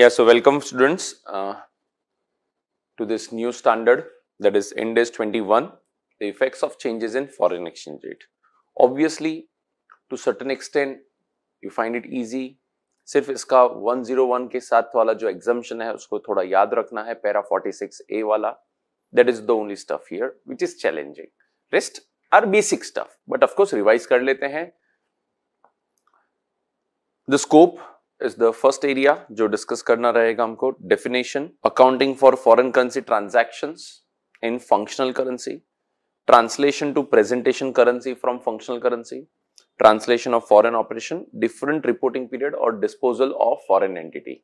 Yeah, so welcome students uh, to this new standard that is INDES 21, the effects of changes in foreign exchange rate. Obviously, to certain extent you find it easy, सिर्फ इसका 101 के साथ वाला जो exemption है उसको थोड़ा याद रखना है para 46 a wala that is the only stuff here which is challenging rest are basic stuff but of course revise kar lete hain the scope is the first area जो डिस्कस करना रहेगा हमको definition accounting for foreign currency transaction in functional currency translation to presentation currency from functional currency translation of foreign operation different reporting period और disposal of foreign entity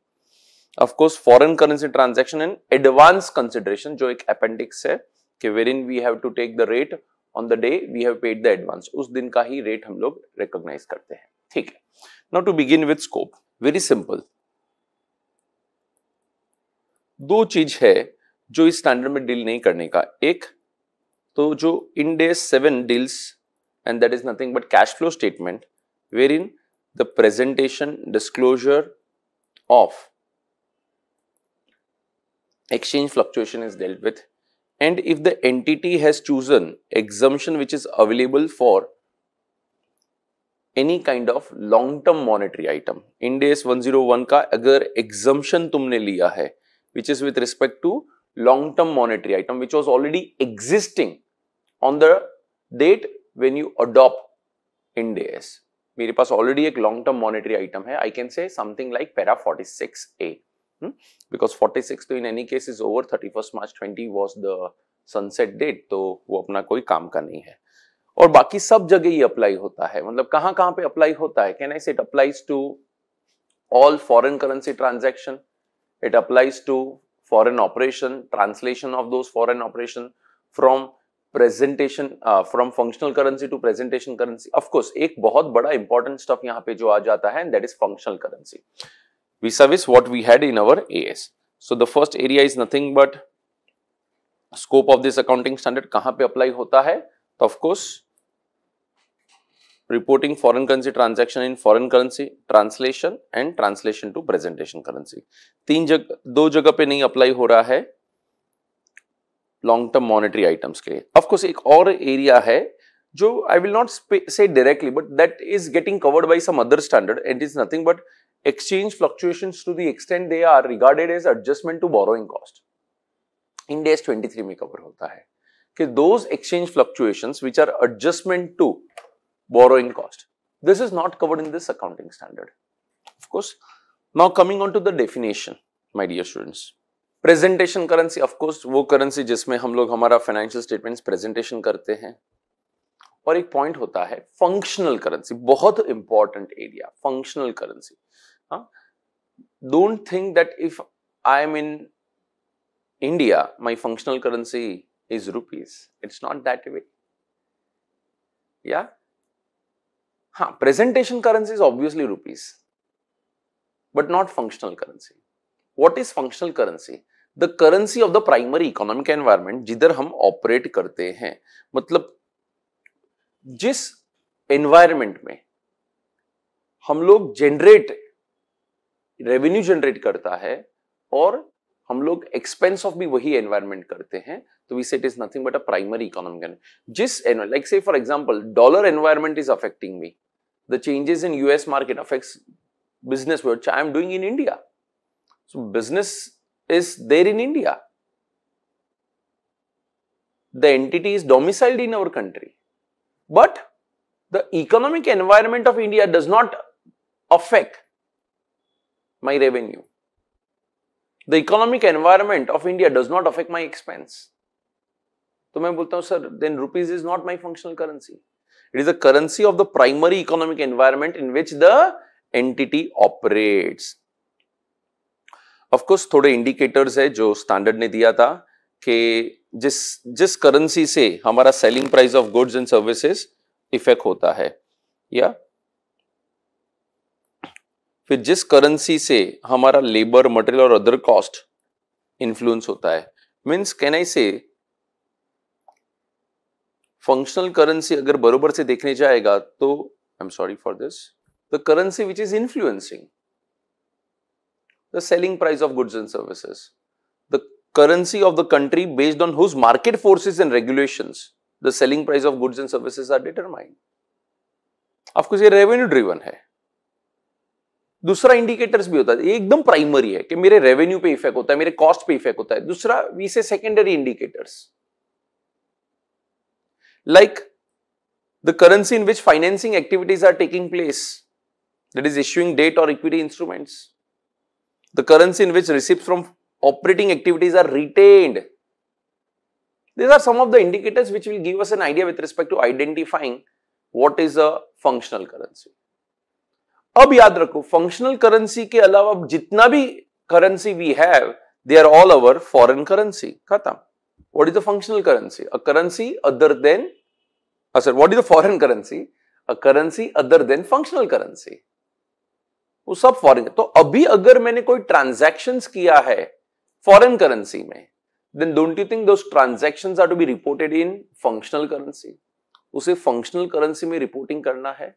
of course foreign currency transaction in advance consideration जो एक appendix है कि wherein we have to take the rate on the day we have paid the advance उस दिन का ही rate हम लोग रिकोगनाइज करते हैं ठीक है now to begin with scope very simple दो चीज है जो इस स्टैंडर्ड में डील नहीं करने का एक तो जो Ind AS seven deals and that is nothing but cash flow statement wherein the presentation disclosure of exchange fluctuation is dealt with and if the entity has chosen exemption which is available for any kind of long term monetary item Ind AS 101 का अगर exemption तुमने लिया है which is with respect to long term monetary item which was already existing on the date when you adopt Ind AS मेरे पास already एक long term monetary item है I can say something like para forty six A because forty six तो in any case is over thirty first March twenty was the sunset date तो वो अपना कोई काम का नहीं है और बाकी सब जगह ये अप्लाई होता है मतलब कहां कहां पे अप्लाई होता है can I say it applies to all foreign currency transaction it applies to foreign operation translation of those foreign operation from presentation from functional currency to presentation currency of course एक बहुत बड़ा इंपॉर्टेंट स्टफ यहाँ पे जो आ जाता है that is functional currency we service what we had in our A S so the first area is nothing but scope of this accounting standard कहाँ पे अप्लाई होता है तो of course reporting foreign currency transaction in foreign currency translation and translation to presentation currency तीन जग दो जगह पे नहीं अप्लाई हो रहा है लॉन्ग टर्म मॉनेटरी आइटम्स के लिए ऑफकोर्स एक और एरिया है जो I will not say directly but that is getting covered by some other standard it is nothing but exchange fluctuations to the extent they are regarded as adjustment to borrowing cost Ind AS 23 में cover होता है कि those exchange fluctuations which are adjustment to borrowing cost. This is not covered in this accounting standard. Of course, now coming on to the definition, my dear students. Presentation currency, of course, wo currency jisme hum log humara financial statements presentation karte hain. Aur ek point hota hai, functional currency, bahut important area, functional currency. Don't think that if I am in India, my functional currency is rupees. It's not that way. Yeah? हाँ presentation currency is obviously rupees but not functional currency what is functional currency the currency of the primary economic environment जिधर हम operate करते हैं मतलब जिस environment में हम लोग जनरेट रेवेन्यू जनरेट करता है और हम लोग एक्सपेंस ऑफ भी वही एनवायरमेंट करते हैं तो we set is nothing but a primary economic जिस like say for example dollar environment is affecting me the changes in US market affects business which I am doing in India. So business is there in India. The entity is domiciled in our country. But the economic environment of India does not affect my revenue. The economic environment of India does not affect my expense. So I say, sir, then rupees is not my functional currency. It is the currency of the primary economic environment in which the entity operates. Of course थोड़े indicators है जो standard ने दिया था कि जिस जिस currency से हमारा selling price of goods and services effect होता है या फिर जिस करेंसी से हमारा लेबर मटेरियल और अदर कॉस्ट इन्फ्लुएंस होता है मीन्स कैन आई से फंक्शनल करेंसी अगर बरोबर से देखने जाएगा तो I am sorry for this the currency which is influencing the selling price of goods and services the currency of the country based on whose market forces and regulation the selling price of goods and services are determined of course ये revenue driven है दूसरा indicators भी होता है एकदम primary है कि मेरे रेवेन्यू पे इफेक्ट होता है मेरे कॉस्ट पे इफेक्ट होता है दूसरा we say secondary indicators like the currency in which financing activities are taking place, that is issuing debt or equity instruments. The currency in which receipts from operating activities are retained. These are some of the indicators which will give us an idea with respect to identifying what is a functional currency. अब याद रखो functional currency के अलावा जितना भी currency we have they are all our foreign currency खत्म What is the functional currency? A currency other than, uh, sorry, what is the foreign currency? A currency other than functional currency. वो सब foreign तो अभी अगर मैंने कोई transaction किया है फॉरेन करेंसी में देन डोंट यू थिंक दो transaction are to be reported in functional currency उसे फंक्शनल करेंसी में रिपोर्टिंग करना है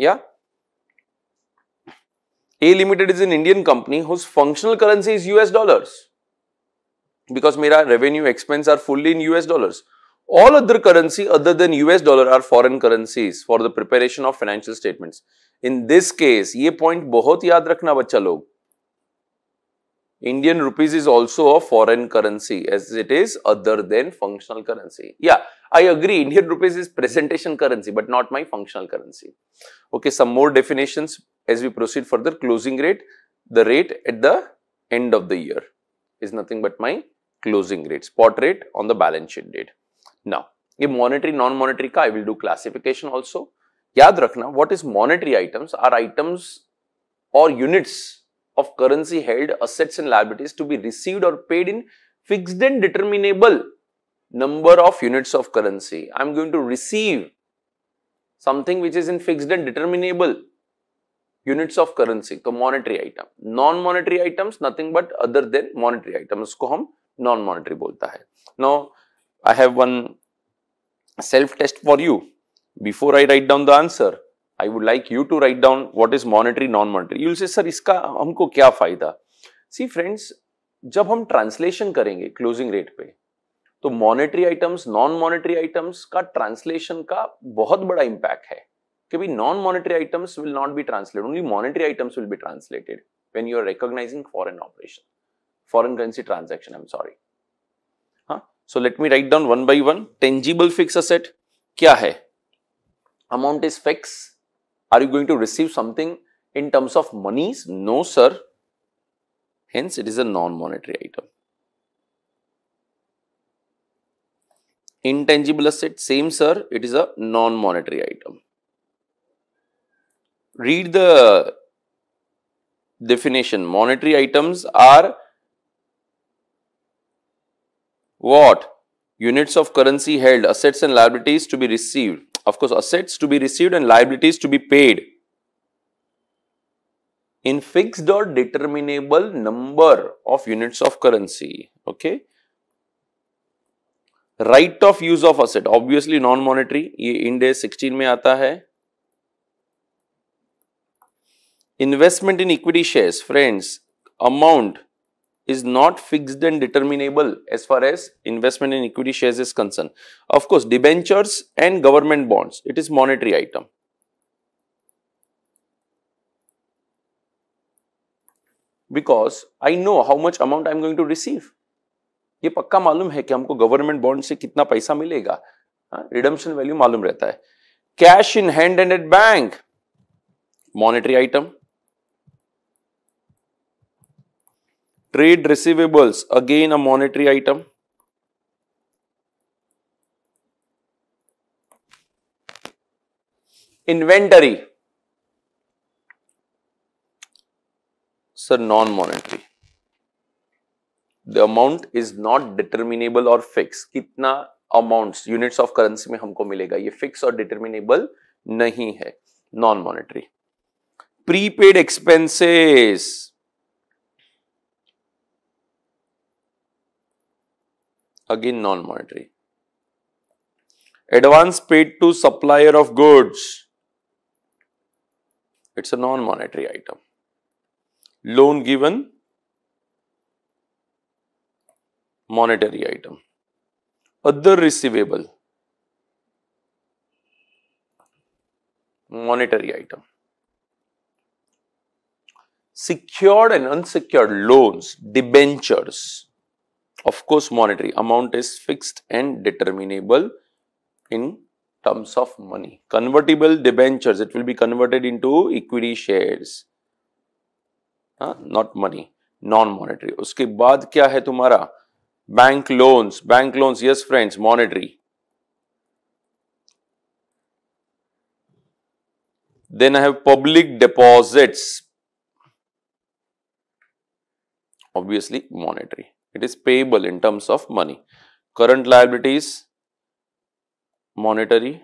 या A limited is an Indian company whose functional currency is US dollars because my revenue expense are fully in US dollars. All other currency other than US dollar are foreign currencies for the preparation of financial statements. In this case, ये point बहुत याद रखना बच्चा लोग. Indian rupees is also a foreign currency as it is other than functional currency. Yeah, I agree Indian rupees is presentation currency but not my functional currency. Okay, some more definitions as we proceed further. Closing rate, the rate at the end of the year is nothing but my closing rate, spot rate on the balance sheet date. Now, ये monetary, non-monetary I will do classification also. याद what is monetary items are items or units of currency held assets and liabilities to be received or paid in fixed and determinable number of units of currency. I am going to receive something which is in fixed and determinable units of currency, तो monetary item. Non-monetary items nothing but other than monetary items non monetary बोलता है no I have one self test for you before I write down the answer I would like you to write down what is monetary non monetary you'll say sir इसका हमको क्या फायदा सी friends जब हम translation करेंगे closing rate पे तो monetary items non monetary items का ट्रांसलेशन का बहुत बड़ा इंपैक्ट है कि भाई non monetary items will not be translate only monetary items will be translated when you are recognising foreign operation foreign currency transaction, I'm sorry. Huh? So let me write down one by one. Tangible fixed asset, kya hai? Amount is fixed. Are you going to receive something in terms of monies? No, sir. Hence, it is a non-monetary item. Intangible asset, same sir, it is a non-monetary item. Read the definition. Monetary items are what? Units of currency held, assets and liabilities to be received. Of course, assets to be received and liabilities to be paid. In fixed or determinable number of units of currency. Okay. Right of use of asset, obviously non-monetary. ये इंडे 16 में आता है Investment in equity shares, friends, amount. is not fixed and determinable as far as investment in equity shares is concerned. Of course, debentures and government bonds, it is monetary item. Because I know how much amount I am going to receive. ये पक्का मालूम है कि हमको government bond से कितना पैसा मिलेगा रिडम्शन वैल्यू मालूम रहता है cash in hand and at bank monetary item Trade receivables, again a monetary item. Inventory. Sir, non-monetary. The amount is not determinable or fixed. कितना अमाउंट्स यूनिट्स ऑफ करेंसी में हमको मिलेगा ये फिक्स और determinable नहीं है non monetary prepaid expenses again non-monetary. Advance paid to supplier of goods, it's a non-monetary item. Loan given, monetary item. Other receivable, monetary item. Secured and unsecured loans, debentures, of course, monetary amount is fixed and determinable in terms of money. Convertible debentures, it will be converted into equity shares, not money, non-monetary. Uske baad kya hai तुम्हारा? Bank loans, bank loans, yes friends, monetary. Then I have public deposits, obviously monetary. It is payable in terms of money. Current liabilities, monetary.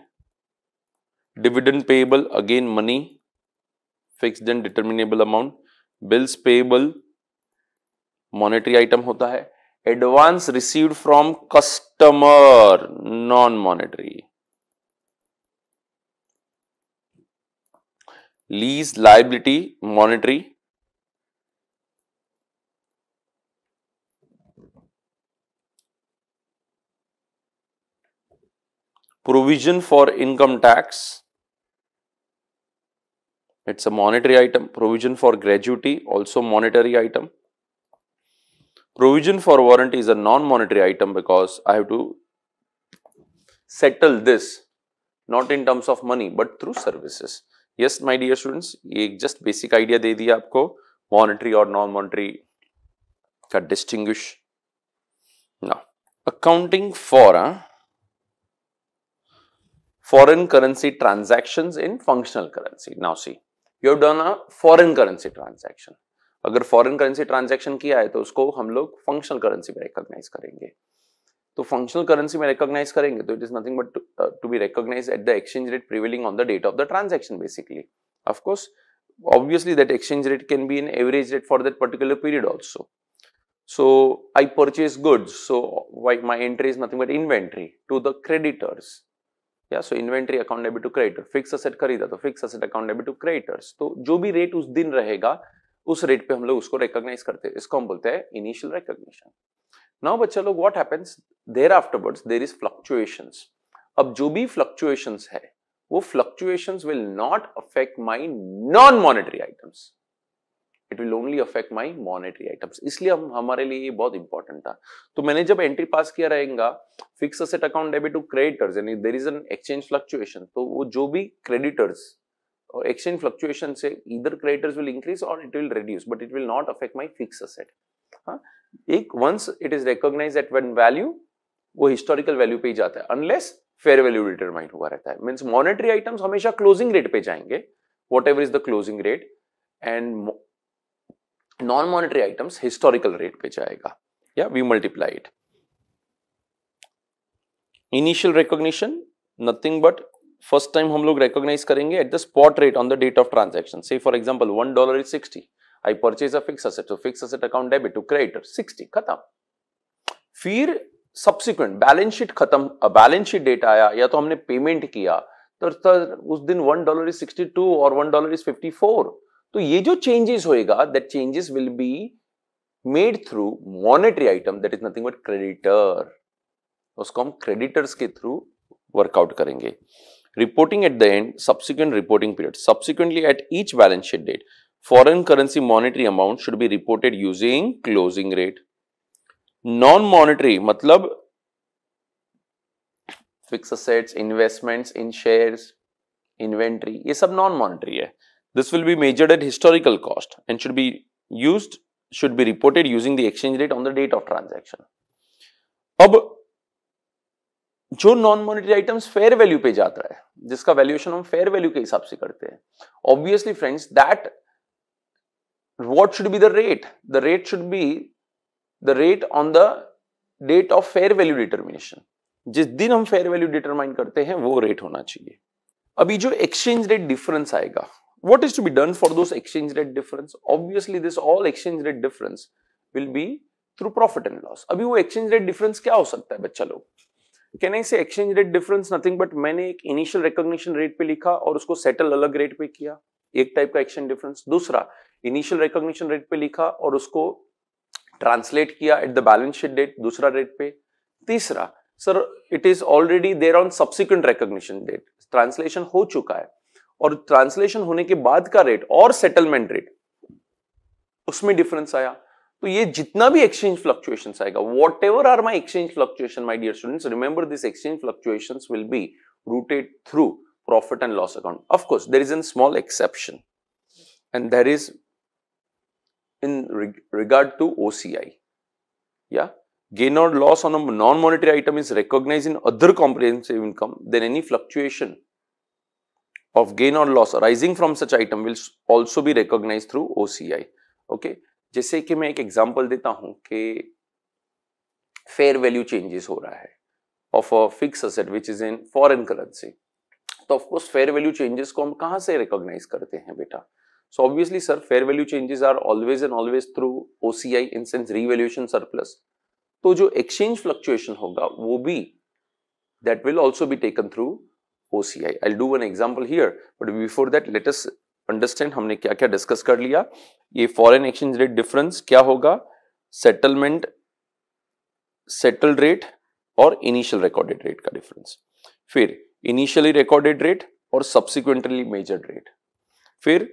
Dividend payable, again money, fixed and determinable amount. Bills payable, monetary item होता है. Advance received from customer, non-monetary. Lease liability, monetary. provision for income tax, it's a monetary item, provision for gratuity, also monetary item. Provision for warranty is a non-monetary item because I have to settle this not in terms of money but through services. Yes, my dear students, just basic idea दे दिया आपको monetary or non-monetary का distinguish. Now, accounting for, huh? foreign currency transactions in functional currency. Now see, you have done a foreign currency transaction. अगर foreign currency transaction किया है तो उसको हम लोग functional currency में recognize करेंगे. तो functional currency में recognize करेंगे तो it is nothing but to uh, be recognized at the exchange rate prevailing on the date of the transaction basically. Of course, obviously that exchange rate can be an average rate for that particular period also. So I purchase goods, so my entry is nothing but inventory to the creditors. या so inventory account debit to creditor fix asset खरीदा तो fix asset account debit to creditors तो जो भी rate उस दिन रहेगा उस रेट पे हम लोग उसको रिकॉग्नाइज करते हैं इसको हम बोलते हैं इनिशियल रिकॉग्निशन नाउ बच्चा लोग what happens there afterwards there is fluctuations अब जो भी फ्लक्चुएशंस है वो fluctuations will not affect my non monetary items it will only affect my monetary items इसलिए हम हमारे लिए ये बहुत इंपॉर्टेंट था तो मैंने जब एंट्री पास किया रहेगा fix asset account debit to creditors यानी there is an exchange fluctuation तो वो जो भी क्रेडिटर्स और एक्सचेंज फ्लक्चुएशन से इधर क्रेडिटर्स विल इंक्रीज और it will reduce but it will not affect my fix asset एक once it is recognise at one value वो हिस्टोरिकल वैल्यू पे ही जाता है अनलेस फेयर वैल्यू डिटरमाइन हुआ रहता है मीन्स मॉनेटरी आइटम्स हमेशा क्लोजिंग रेट पे जाएंगे whatever is the closing rate and non monetary items historical rate पे जाएगा या we multiplied initial recognition nothing but first time हम लोग रिकॉग्नाइज करेंगे at the spot rate on the date of transaction say for example one dollar is sixty I purchase a fix asset तो fix asset account debit to creditor sixty खत्म फिर subsequent balance sheet खत्म balance sheet date आया या तो हमने payment किया तो उस दिन one dollar is sixty two और one dollar is fifty four तो ये जो चेंजेस होएगा that changes will be made through monetary item that is nothing but creditor उसको हम क्रेडिटर्स के थ्रू वर्कआउट करेंगे reporting at the end subsequent reporting period subsequently at each balance sheet date foreign currency monetary amount should be reported using closing rate non monetary मतलब fix assets investments in shares inventory ये सब non monetary है this will be measured at historical cost and should be used should be reported using the exchange rate on the date of transaction ab जो non monetary items fair value पे जाता है जिसका valuation हम fair value के हिसाब से करते हैं obviously friends that what should be the rate the rate should be the rate on the date of fair value determination जिस दिन हम फेयर वैल्यू डिटरमाइन करते हैं वो रेट होना चाहिए अभी जो एक्सचेंज रेट डिफरेंस आएगा what is to be done for those exchange rate difference? Obviously, this all exchange rate difference will be through profit and loss. abhi wo exchange rate difference kya ho sakta hai bachcha log can i say exchange rate difference nothing but maine ek initial recognition rate pe likha aur usko settle alag rate pe kiya ek type ka exchange difference dusra initial recognition rate pe likha aur usko translate किया at the balance sheet date दूसरा rate पे तीसरा sir it is already there on subsequent recognition date translation हो चुका है और translation होने के बाद का रेट और सेटलमेंट रेट उसमें डिफरेंस आया तो ये जितना भी एक्सचेंज फ्लक्चुएशन आएगा whatever are my exchange fluctuation my dear student remember this exchange fluctuation will be routed through profit and loss account of course there is an small exception and there is in regard to OCI या gain और loss on non monetary item is recognise in other comprehensive income then any fluctuation of gain or loss arising from such item will also be recognized through OCI. Okay. जैसे कि मैं एक example देता हूं कि fair value changes हो रहा है of a fix asset which is in foreign currency तो ऑफकोर्स फेयर वैल्यू चेंजेस को हम कहां से रिकॉग्नाइज करते हैं बेटा so obviously sir fair value changes are always and always through OCI in sense revaluation surplus तो जो एक्सचेंज फ्लक्चुएशन होगा वो भी that will also be taken through OCI. I'll do an example here, but before that, let us understand हमने क्या क्या discuss कर लिया ये फॉरेन एक्सचेंज रेट डिफरेंस क्या होगा सेटलमेंट सेटल्ड रेट और इनिशियल रिकॉर्डेड रेट का डिफरेंस फिर इनिशियली रिकॉर्डेड रेट और सब्सिक्वेंटली मेजर्ड रेट फिर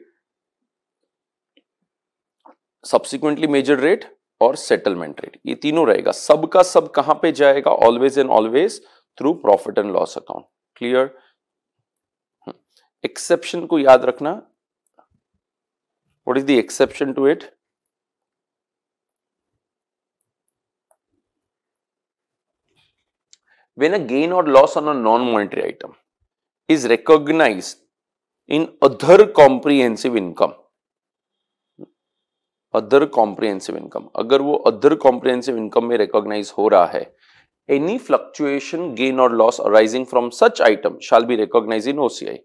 सब्सिक्वेंटली मेजर रेट और सेटलमेंट रेट ये तीनों रहेगा सबका सब, सब कहां पे जाएगा always and always through profit and loss account clear exception को याद रखना what is the exception to it when a gain और loss on a non monetary item is recognise in other comprehensive income other comprehensive income अगर वो other comprehensive income में recognise हो रहा है एनी फ्लक्चुएशन गेन और loss arising from such item shall be recognise in OCI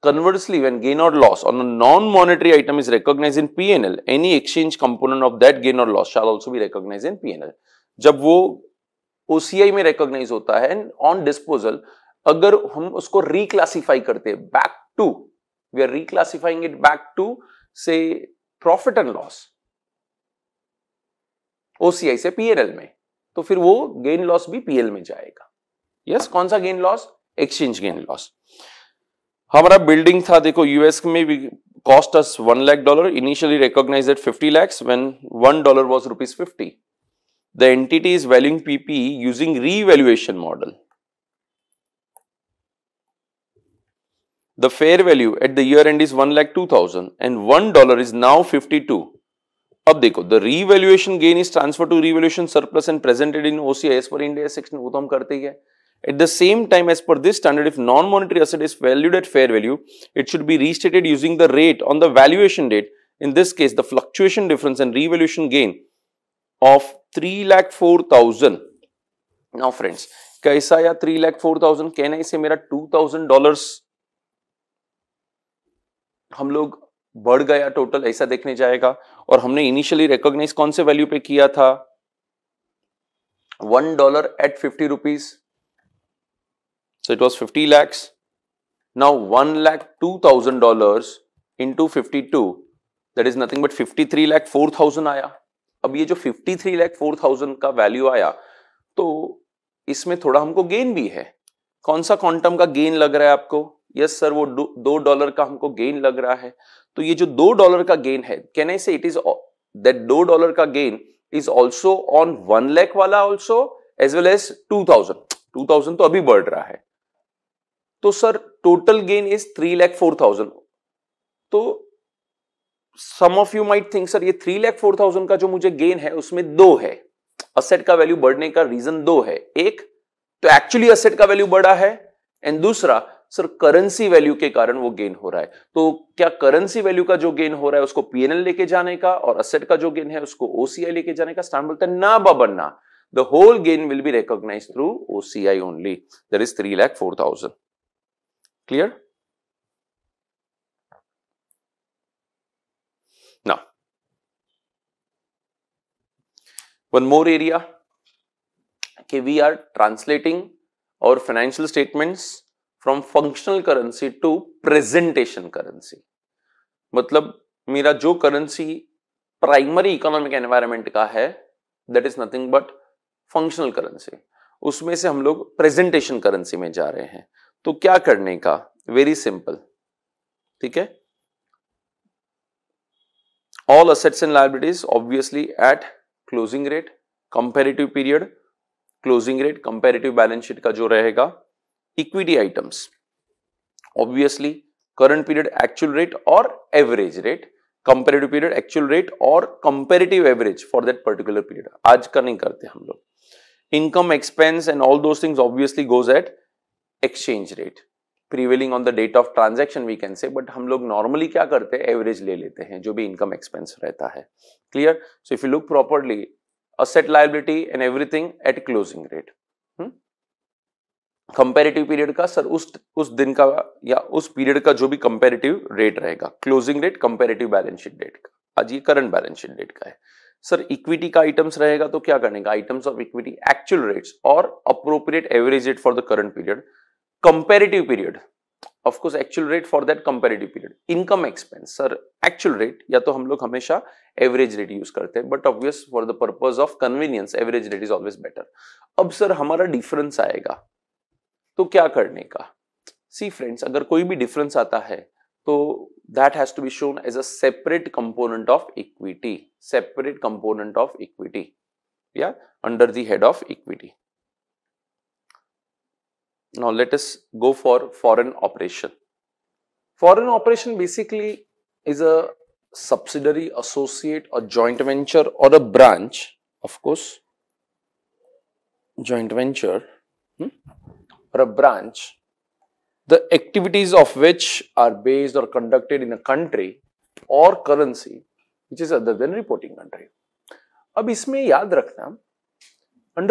Conversely, when gain or loss on a non-monetary item is recognized in pnl any exchange component of that gain or loss shall also be recognized in pnl जब वो OCI में recognize होता है and on disposal, अगर हम उसको reclassify करते back to, we are reclassifying it back to say profit and loss. OCI से pnl में, तो फिर वो gain loss भी P&L में जाएगा. Yes, कौन सा gain loss? Exchange gain loss. हमारा बिल्डिंग था देखो यूएस में भी cost us 1 lakh dollar initially recognized at 50 lakhs when 1 dollar was rupees 50 the entity is valuing pp using revaluation model the fair value at the year end is 1 lakh 2000 and 1 dollar is now 52 अब देखो the revaluation gain is transfer to revaluation surplus and presented in OCI as per India section वो तो हम करते ही है At the same time, as per this standard, if non-monetary asset is valued at fair value, it should be restated using the rate on the valuation date. In this case, the fluctuation difference and revaluation gain of three lakh four thousand. Now friends, कैसा three lakh four thousand? Can I say, मेरा two thousand dollars? हम लोग बढ़ गया total ऐसा देखने जाएगा और हमने इनिशियली रिकॉग्नाइज कौन से वैल्यू पे किया था one dollar at fifty rupees So it was 50 lakhs. Now 1 lakh 2000 dollars into 52 that is nothing but 53 lakh 4000 आया. अब ये जो 53 लाख 4000 का वैल्यू आया तो इसमें थोड़ा हमको गेन भी है कौन सा क्वांटम का गेन लग रहा है आपको यस yes, सर वो दो डॉलर का हमको गेन लग रहा है तो ये जो दो डॉलर का गेन है can I say it is that दो डॉलर का gain is also on one lakh वाला also as well as two thousand two thousand तो अभी बढ़ रहा है तो sir total gain is three lakh four thousand तो some of you might think sir ये थ्री लैख फोर थाउजेंड का जो मुझे गेन है उसमें दो है असेट का वैल्यू बढ़ने का रीजन दो है एक तो एक्चुअली असेट का वैल्यू बढ़ा है एंड दूसरा सर करेंसी वैल्यू के कारण वो गेन हो रहा है तो क्या करेंसी वैल्यू का जो गेन हो रहा है उसको पीएनएल लेके जाने का और असेट का जो गेन है उसको ओसीआई लेके जाने का स्टैंड बोलता है ना बनना the whole gain will be recognise through OCI only there is three lakh four thousand Clear? Now, one more area okay we are translating our financial statements from functional currency to presentation currency. मतलब मेरा जो currency primary economic environment का है that is nothing but functional currency उसमें से हम लोग presentation currency में जा रहे हैं तो क्या करने का वेरी सिंपल ठीक है all assets and liabilities obviously at closing rate comparative period closing rate comparative balance sheet का जो रहेगा equity items obviously current period actual rate और average rate comparative period actual rate और comparative average for that particular period आज का नहीं करते हम लोग income expense and all those obviously goes at exchange rate prevailing on the date of transaction we can say but हम लोग normally क्या करते हैं एवरेज ले लेते हैं जो भी इनकम एक्सपेंस रहता है clear so if you look properly asset liability and everything at closing rate comparative period का सर उस उस दिन का या उस पीरियड का जो भी कंपेरेटिव रेट रहेगा closing rate comparative balance sheet date का आज ये करंट बैलेंस शीट डेट का है सर इक्विटी का आइटम्स रहेगा तो क्या करने का items of equity actual rates और appropriate average rate for the current period comparative period of course actual rate for that comparative period income expense sir actual rate या तो हम लोग हमेशा average rate use करते हैं but obvious for the purpose of convenience average rate is always better अब sir हमारा difference आएगा तो क्या करने का सी फ्रेंड्स अगर कोई भी डिफरेंस आता है तो that has to be shown as a separate component of equity separate component of equity या under the head of equity Now let us go for foreign operation. Foreign operation basically is a subsidiary, associate or joint venture or a branch of course, joint venture hmm, or a branch, the activities of which are based or conducted in a country or currency which is other than reporting country. अब इसमें याद under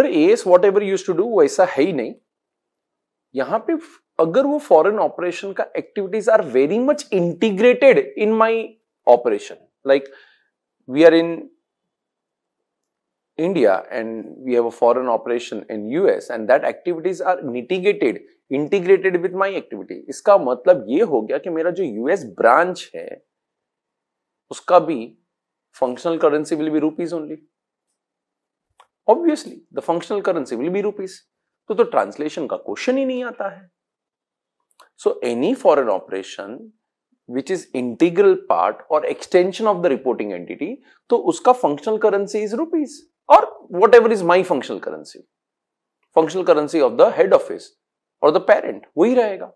under whatever you used to do, was a ही यहां पे अगर वो foreign operation का activities are very much integrated in my operation like we are in India and we have a foreign operation in US and that activities are mitigated integrated with my activity इसका मतलब ये हो गया कि मेरा जो US branch है उसका भी functional currency will be rupees only obviously the functional currency will be rupees तो तो ट्रांसलेशन का क्वेश्चन ही नहीं आता है so any foreign operation which is integral part और extension of the reporting entity तो उसका फंक्शनल करेंसी इज रुपीज और whatever is my functional currency functional currency of the head office और द पेरेंट वही रहेगा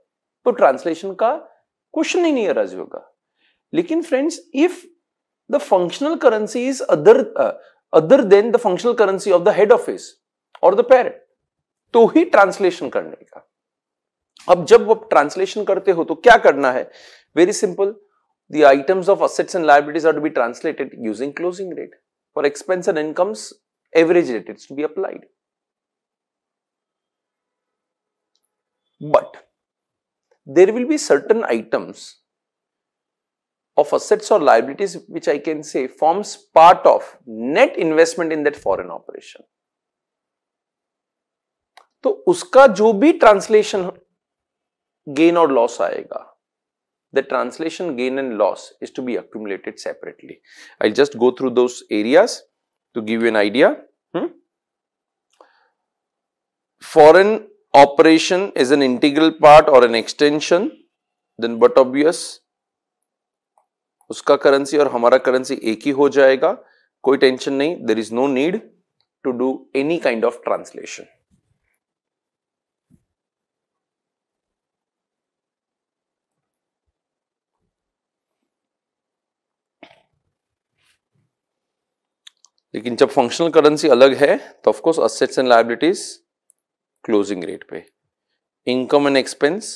तो translation का question ही नहीं है राजीव का लेकिन friends if the functional currency is other other than the functional currency of the head office और द पेरेंट तो ही ट्रांसलेशन करने का अब जब आप ट्रांसलेशन करते हो तो क्या करना है very simple the items of assets and liabilities are to be translated using closing rate. For expense and incomes, average rate is to be applied. But there will be certain items of assets or liabilities which I can say forms part of net investment in that foreign operation. तो उसका जो भी translation gain और loss आएगा the translation gain and loss is to be accumulated separately. I'll just go through those areas to give you an idea. Hmm? Foreign operation is an integral part or an extension, then but obvious, उसका currency और हमारा currency एक ही हो जाएगा कोई tension नहीं there is no need to do any kind of translation लेकिन जब फंक्शनल करेंसी अलग है तो of course assets and liabilities closing rate पे income and expense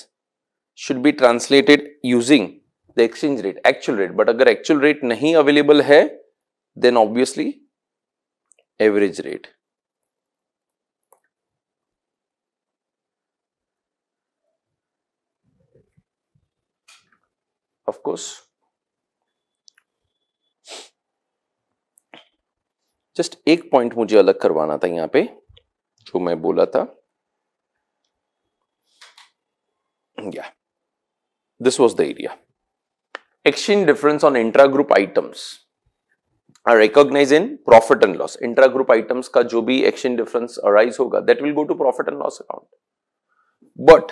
should be translated using the exchange rate actual rate but अगर actual rate नहीं available है then obviously average rate of course just एक पॉइंट मुझे अलग करवाना था यहां पे जो मैं बोला था या this was the area exchange difference on intra group items are recognise in profit and loss intra group items का जो भी एक्सचेंज डिफरेंस अराइज होगा that will go to profit and loss account but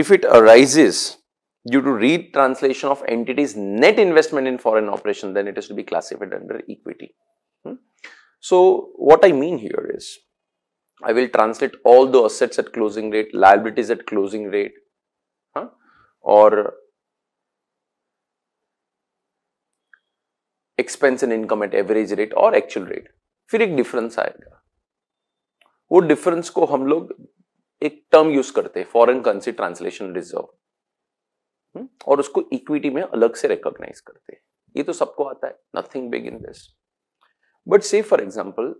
if it arises due to retranslation of entity's net investment in foreign operation, then it is to be classified under equity. Hmm? So, what I mean here is, I will translate all the assets at closing rate, liabilities at closing rate, huh? or expense and income at average rate or actual rate. फिर एक difference आएगा वो difference को हम लोग एक term use करते हैं foreign currency translation reserve hmm, और उसको इक्विटी में अलग से रिकॉग्नाइज करते हैं ये तो सबको आता है nothing big in this but say for example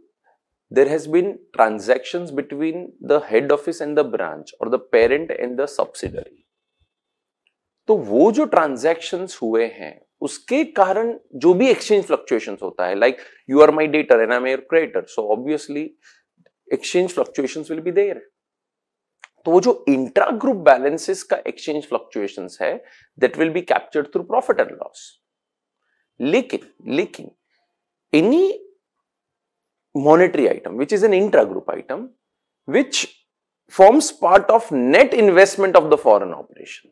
there has been transaction between the head office and the branch और the parent and the subsidiary तो वो जो ट्रांजेक्शन हुए हैं उसके कारण जो भी एक्सचेंज फ्लक्चुएशन होता है like you are my debtor and I am creditor so obviously exchange fluctuation will be there तो वो जो इंट्रा ग्रुप बैलेंसेस का एक्सचेंज फ्लक्चुएशन है that will be captured through profit and loss लेकिन लेकिन any monetary item which is an intra group item which forms part of net investment of the foreign operation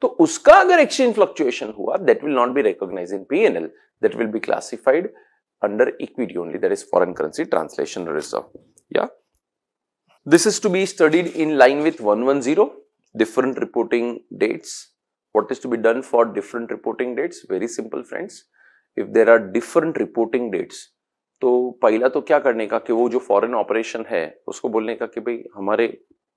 तो उसका अगर exchange fluctuation हुआ that will not be recognise in P N L that will be classified under equity only that is foreign currency translation reserve या This is to be studied in line with 110, different reporting dates. What is to be done for different reporting dates? Very simple friends. If there are different reporting dates, तो पहला तो क्या करने का कि वो जो फॉरेन ऑपरेशन है उसको बोलने का कि भाई हमारे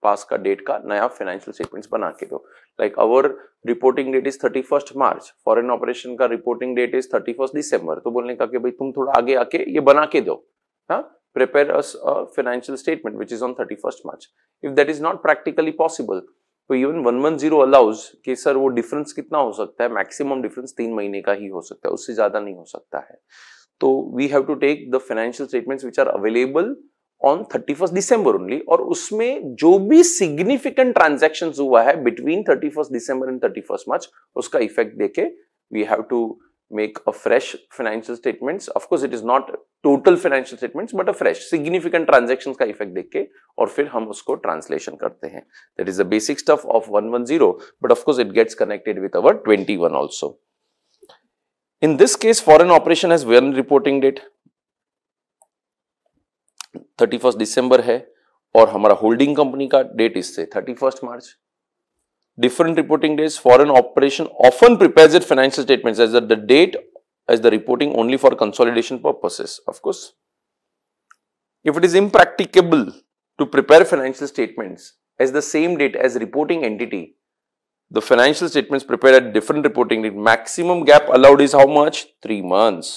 पास का डेट का नया फाइनेंशियल स्टेटमेंट्स बना के दो like our reporting date is thirty first March foreign operation का reporting date is thirty first December तो बोलने का कि भाई तुम थोड़ा आगे आके ये बना के दो हाँ prepare us a financial statement which is on 31st March. If that is not practically possible, तो इवन 110 अलाउज कि सर वो डिफरेंस कितना हो सकता है मैक्सिमम डिफरेंस तीन महीने का ही हो सकता है उससे ज़्यादा नहीं हो सकता है तो we have to take the financial statements which are available on thirty first December only और उसमें जो भी सिग्निफिकेंट ट्रांजेक्शन हुआ है between thirty first December and thirty first March उसका इफेक्ट देके we have to make a fresh financial statements of course it is not total financial statements but a fresh significant transactions ka effect देख के और फिर हम उसको translation karte hain that is the basic stuff of 110 but of course it gets connected with our 21 also in this case foreign operation has one reporting date 31st december hai और हमारा holding company का date इससे 31st March different reporting days, foreign operation often prepares its financial statements as the date as the reporting only for consolidation purposes, of course. If it is impracticable to prepare financial statements as the same date as reporting entity, the financial statements prepared at different reporting date, maximum gap allowed is how much? Three months.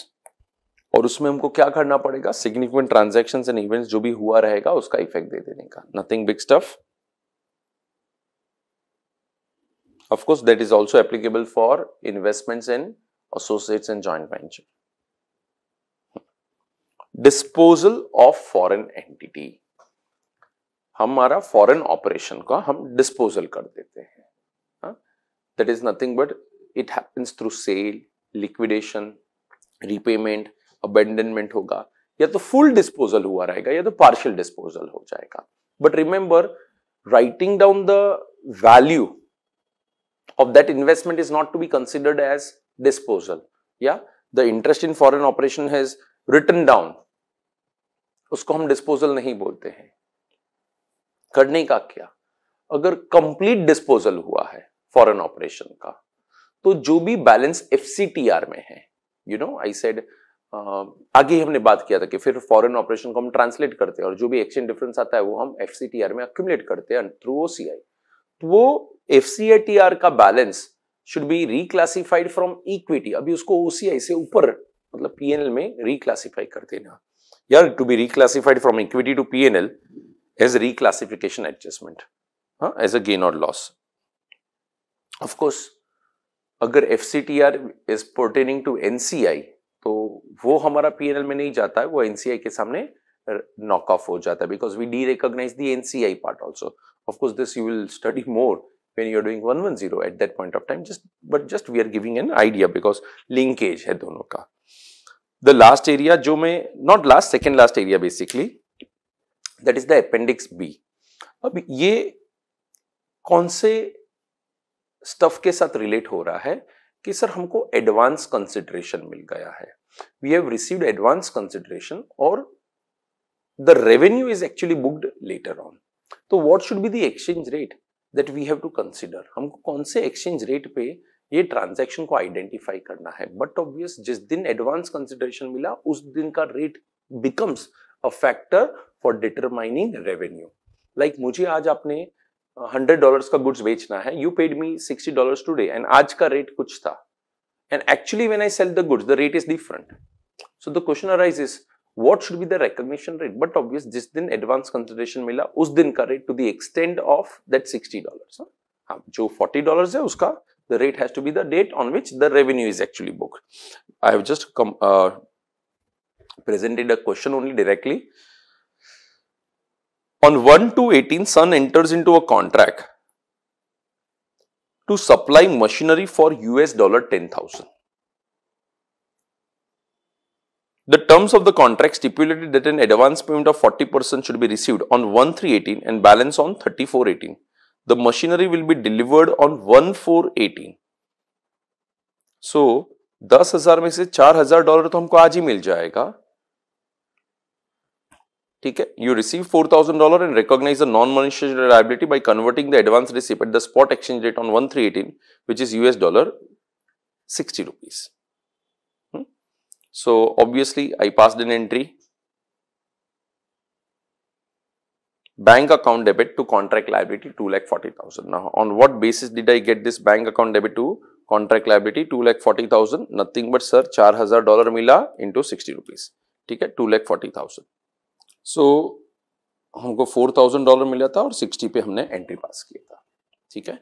और उसमें हमको क्या करना पड़ेगा significant transactions and events जो भी हुआ रहेगा उसका इफेक्ट दे देने का nothing big stuff Of course, that is also applicable for investments in associates and joint venture. Disposal of foreign entity. हमारा फॉरेन ऑपरेशन का हम डिस्पोजल कर देते हैं that is nothing but it happens through sale liquidation repayment abandonment होगा या तो full disposal हुआ रहेगा या तो पार्शियल डिस्पोजल हो जाएगा but remember writing down the value of that investment is not to be considered as disposal. Yeah, the interest in foreign operation has written down. उसको हम डिस्पोजल नहीं बोलते हैं करने का क्या अगर कंप्लीट डिस्पोजल हुआ है फॉरेन ऑपरेशन का तो जो भी बैलेंस एफ में है यू नो आई सेड आगे हमने बात किया था कि फिर फॉरेन ऑपरेशन को हम ट्रांसलेट करते हैं और जो भी एक्सचेंज डिफरेंस आता है वो हम एफ में अक्यूमुलेट करते हैं थ्रू ओ तो वो एफ का balance should be reclassified from equity अभी उसको ओसीआई से ऊपर मतलब पीएनएल में रिक्लासिफाई कर देना यार to be reclassified from equity to PNL as reclassification adjustment as a gain और लॉस ऑफ कोर्स अगर F C T R is pertaining to NCI तो वो हमारा पीएनएल में नहीं जाता है वो एनसीआई के सामने knock off ho jata because we derecognize the NCI part also. Of course, this you will study more when you are doing 110 at that point of time. Just But just we are giving an idea because linkage hai dono ka. The last area jo mein, not last, second last area basically, that is the appendix B. अब ये कौन से stuff के साथ relate हो रहा है कि सर हमको एडवांस कंसिडरेशन मिल गया है we have received advance consideration और the revenue is actually booked later on. तो what should be the exchange rate that we have to consider? हमको कौन से exchange rate पे ये ट्रांजैक्शन को आइडेंटिफाई करना है बट ऑब्वियस जिस दिन एडवांस कंसिडरेशन मिला उस दिन का rate becomes a factor for determining revenue like मुझे आज आपने हंड्रेड डॉलर्स का गुड्स बेचना है you paid me sixty dollars today and आज का रेट कुछ था and actually when I sell the goods the rate is different so the question arise what should be the recognition rate but obvious this दिन advance consideration मिला us दिन का rate to the extent of that 60 dollars हाँ 40 dollars है Uska the rate has to be the date on which the revenue is actually booked I have just come uh, presented a question only directly on 1 to 18 Sun enters into a contract to supply machinery for US dollar 10,000 The terms of the contract stipulated that an advance payment of 40% should be received on 1318 and balance on 3418. The machinery will be delivered on 1418. So, 10,000 में से 4,000 dollar तो हमको आज ही मिल जाएगा, You receive 4,000 dollar and recognize the non-monetary liability by converting the advance receipt at the spot exchange rate on 1318, which is US dollar 60 rupees. So obviously I passed an entry bank account debit to contract liability 2 lakh 40,000. Now on what basis did I get this bank account debit to contract liability 2 lakh 40,000 nothing but sir 4000 dollar mila into 60 rupees ठीक है 2 lakh 40,000. So हमको 4000 dollar मिला था और 60 पे हमने entry pass किया था ठीक है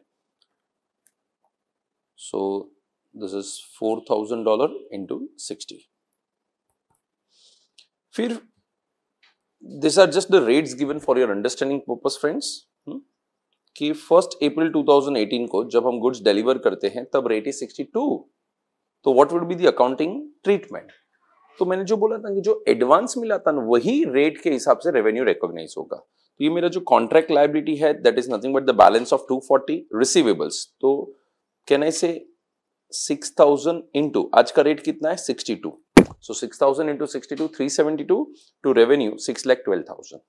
so this is 4000 dollar into 60 फिर this are just the rates given for your understanding purpose friends कि फर्स्ट अप्रैल 2018 को जब हम गुड्स डिलीवर करते हैं तब रेट इज 62 तो what would be the accounting treatment तो मैंने जो बोला था कि जो एडवांस मिला था ना वही रेट के हिसाब से रेवेन्यू रिकॉग्नाइज होगा तो ये मेरा जो कॉन्ट्रैक्ट लाइबिलिटी है that is nothing but the balance of 240 receivables तो कैन आई से 6000 इनटू आज का रेट कितना है to So 6,000 into 62, 372 to revenue 6 lakh 12,000.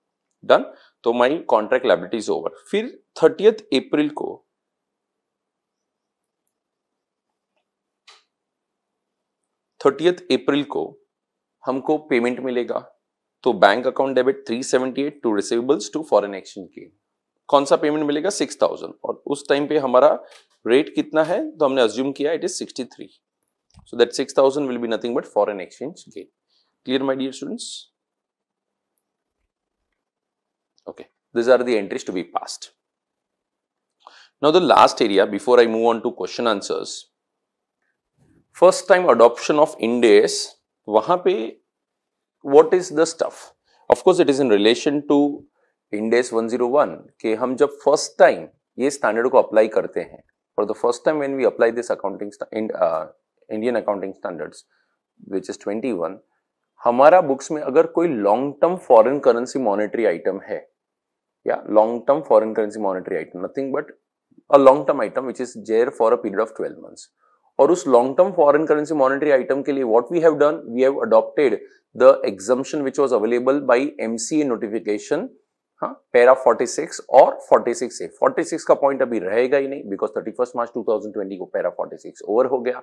So my contract liability is over. फिर thirtieth April ko. Thirtieth April को हमको payment मिलेगा तो bank account debit 378 to receivables to foreign exchange के कौन सा पेमेंट मिलेगा 6000 और उस टाइम पे हमारा रेट कितना है तो हमने अज्यूम किया it is 63 So, that 6000 will be nothing but foreign exchange gain. Clear my dear students? Okay, these are the entries to be passed. Now, the last area before I move on to question answers. First time adoption of Indes, wahan what is the stuff? Of course, it is in relation to Ind AS 101 कि हम जब first time ये standard को apply करते हैं for the first time when we apply this accounting Indian accounting standards which is twenty one हमारा books में अगर कोई long term foreign currency monetary item है या long term foreign currency monetary item nothing but a long term item which is there for a period of twelve months और उस long term foreign currency monetary item के लिए what we have done we have adopted the exemption which was available by M C A notification para 46 और 46 ए 46 का point अभी रहेगा ही नहीं because 31 मार्च 2020 को पैरा 46 ओवर हो गया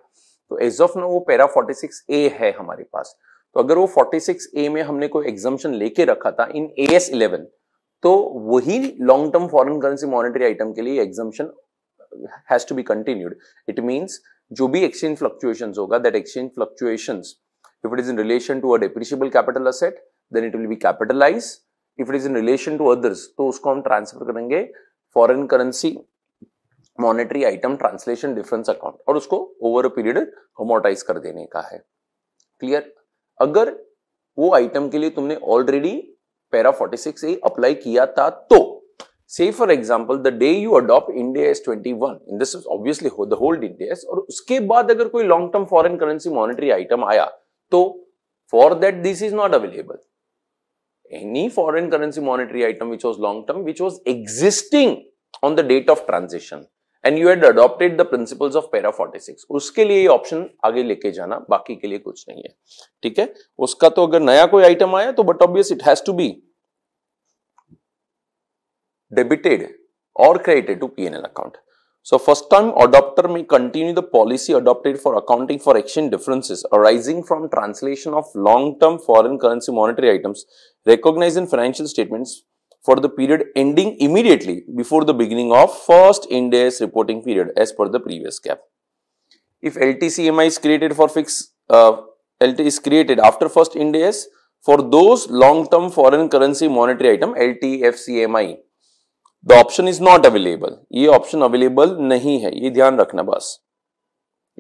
तो एज ऑफ नो वो पैरा 46 ए है हमारे पास तो अगर वो 46 ए में हमने कोई एग्जामेशन लेके रखा था इन ए एस इलेवन तो वही long term foreign currency monetary item के लिए exemption has to be continued it means जो भी एक्सचेंज फ्लक्चुएशंस होगा that exchange fluctuations if it is in relation to a depreciable capital asset then it will be capitalise if it is in relation to others तो उसको हम transfer करेंगे foreign currency monetary item translation difference account और उसको over a period होमोटाइज कर देने का है क्लियर अगर वो आइटम के लिए तुमने ऑलरेडी पैरा 46 ए अप्लाई किया था तो say for example the day you adopt India AS twenty one in this obviously the hold India AS और उसके बाद अगर कोई long term foreign currency monetary item आया तो for that this is not available any foreign currency monetary item which was long term which was existing on the date of transaction and you had adopted the principles of para 46 उसके लिए option आगे लेके जाना बाकी के लिए कुछ नहीं है ठीक है उसका तो अगर नया कोई आइटम आया तो but obvious it has to be debited और credited to PNL account so first time adopter में continue the policy adopted for accounting for exchange differences arising from translation of long term foreign currency monetary items recognise in financial statements for the period ending immediately before the beginning of first Ind AS reporting period as per the previous cap. If LTCMI is created for fixed uh, LT is created after first Ind AS for those long-term foreign currency monetary item LTFCMI. The option is not available. ये option available नहीं है ये ध्यान रखना बस.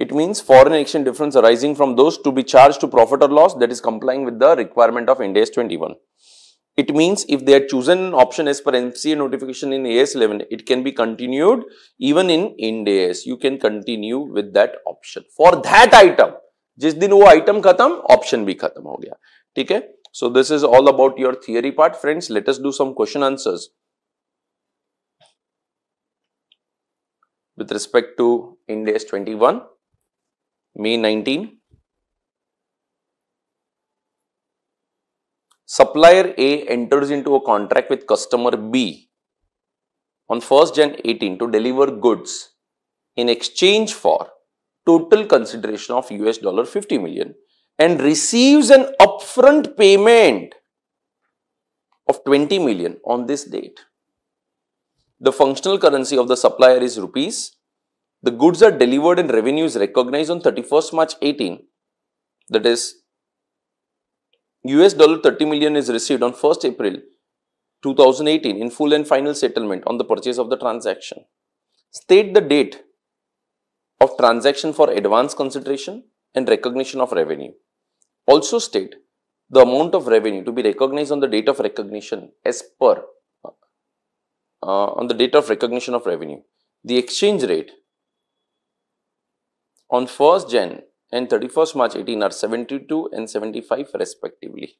It means foreign exchange difference arising from those to be charged to profit or loss that is complying with the requirement of Ind AS 21. It means if they are chosen an option as per MCA notification in AS 11, it can be continued even in Ind AS. You can continue with that option. For that item, जिस दिन वो item खत्म option भी खत्म हो गया ठीक है so this is all about your theory part friends let us do some question with respect to Ind AS 21, May 19, Supplier A enters into a contract with customer B on 1st Jan 18 to deliver goods in exchange for total consideration of US dollar 50 million and receives an upfront payment of 20 million on this date. The functional currency of the supplier is rupees. The goods are delivered and revenues recognized on 31st March 18 that is US dollar 30 million is received on 1st April 2018 in full and final settlement on the purchase of the transaction. State the date of transaction for advance consideration and recognition of revenue. Also state the amount of revenue to be recognized on the date of recognition as per uh, on the date of recognition of revenue. The exchange rate on 1st Jan March eighteen are seventy two and seventy five respectively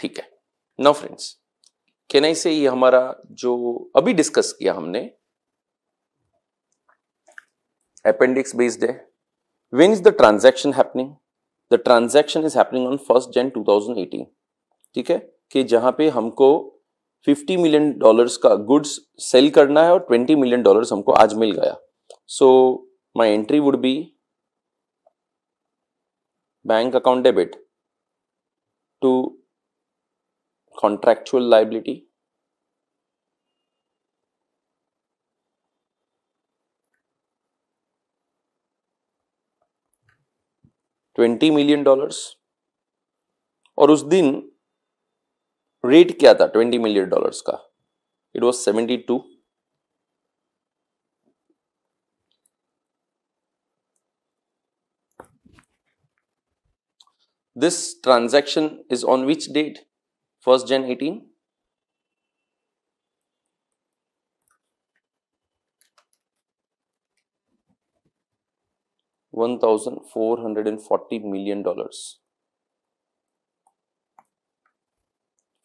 ठीक है no friends can I से ये हमारा जो अभी discuss किया हमने appendix based है when is the transaction happening the transaction is happening on first thousand eighteen ठीक है कि जहां पे हमको 50 मिलियन डॉलर्स का गुड्स सेल करना है और 20 मिलियन डॉलर्स हमको आज मिल गया so my entry would be bank account debit to contractual liability twenty million dollars और उस दिन रेट क्या था ट्वेंटी मिलियन डॉलर्स का it was seventy two This transaction is on which date? 1st Jan 18? One thousand four hundred and forty million dollars.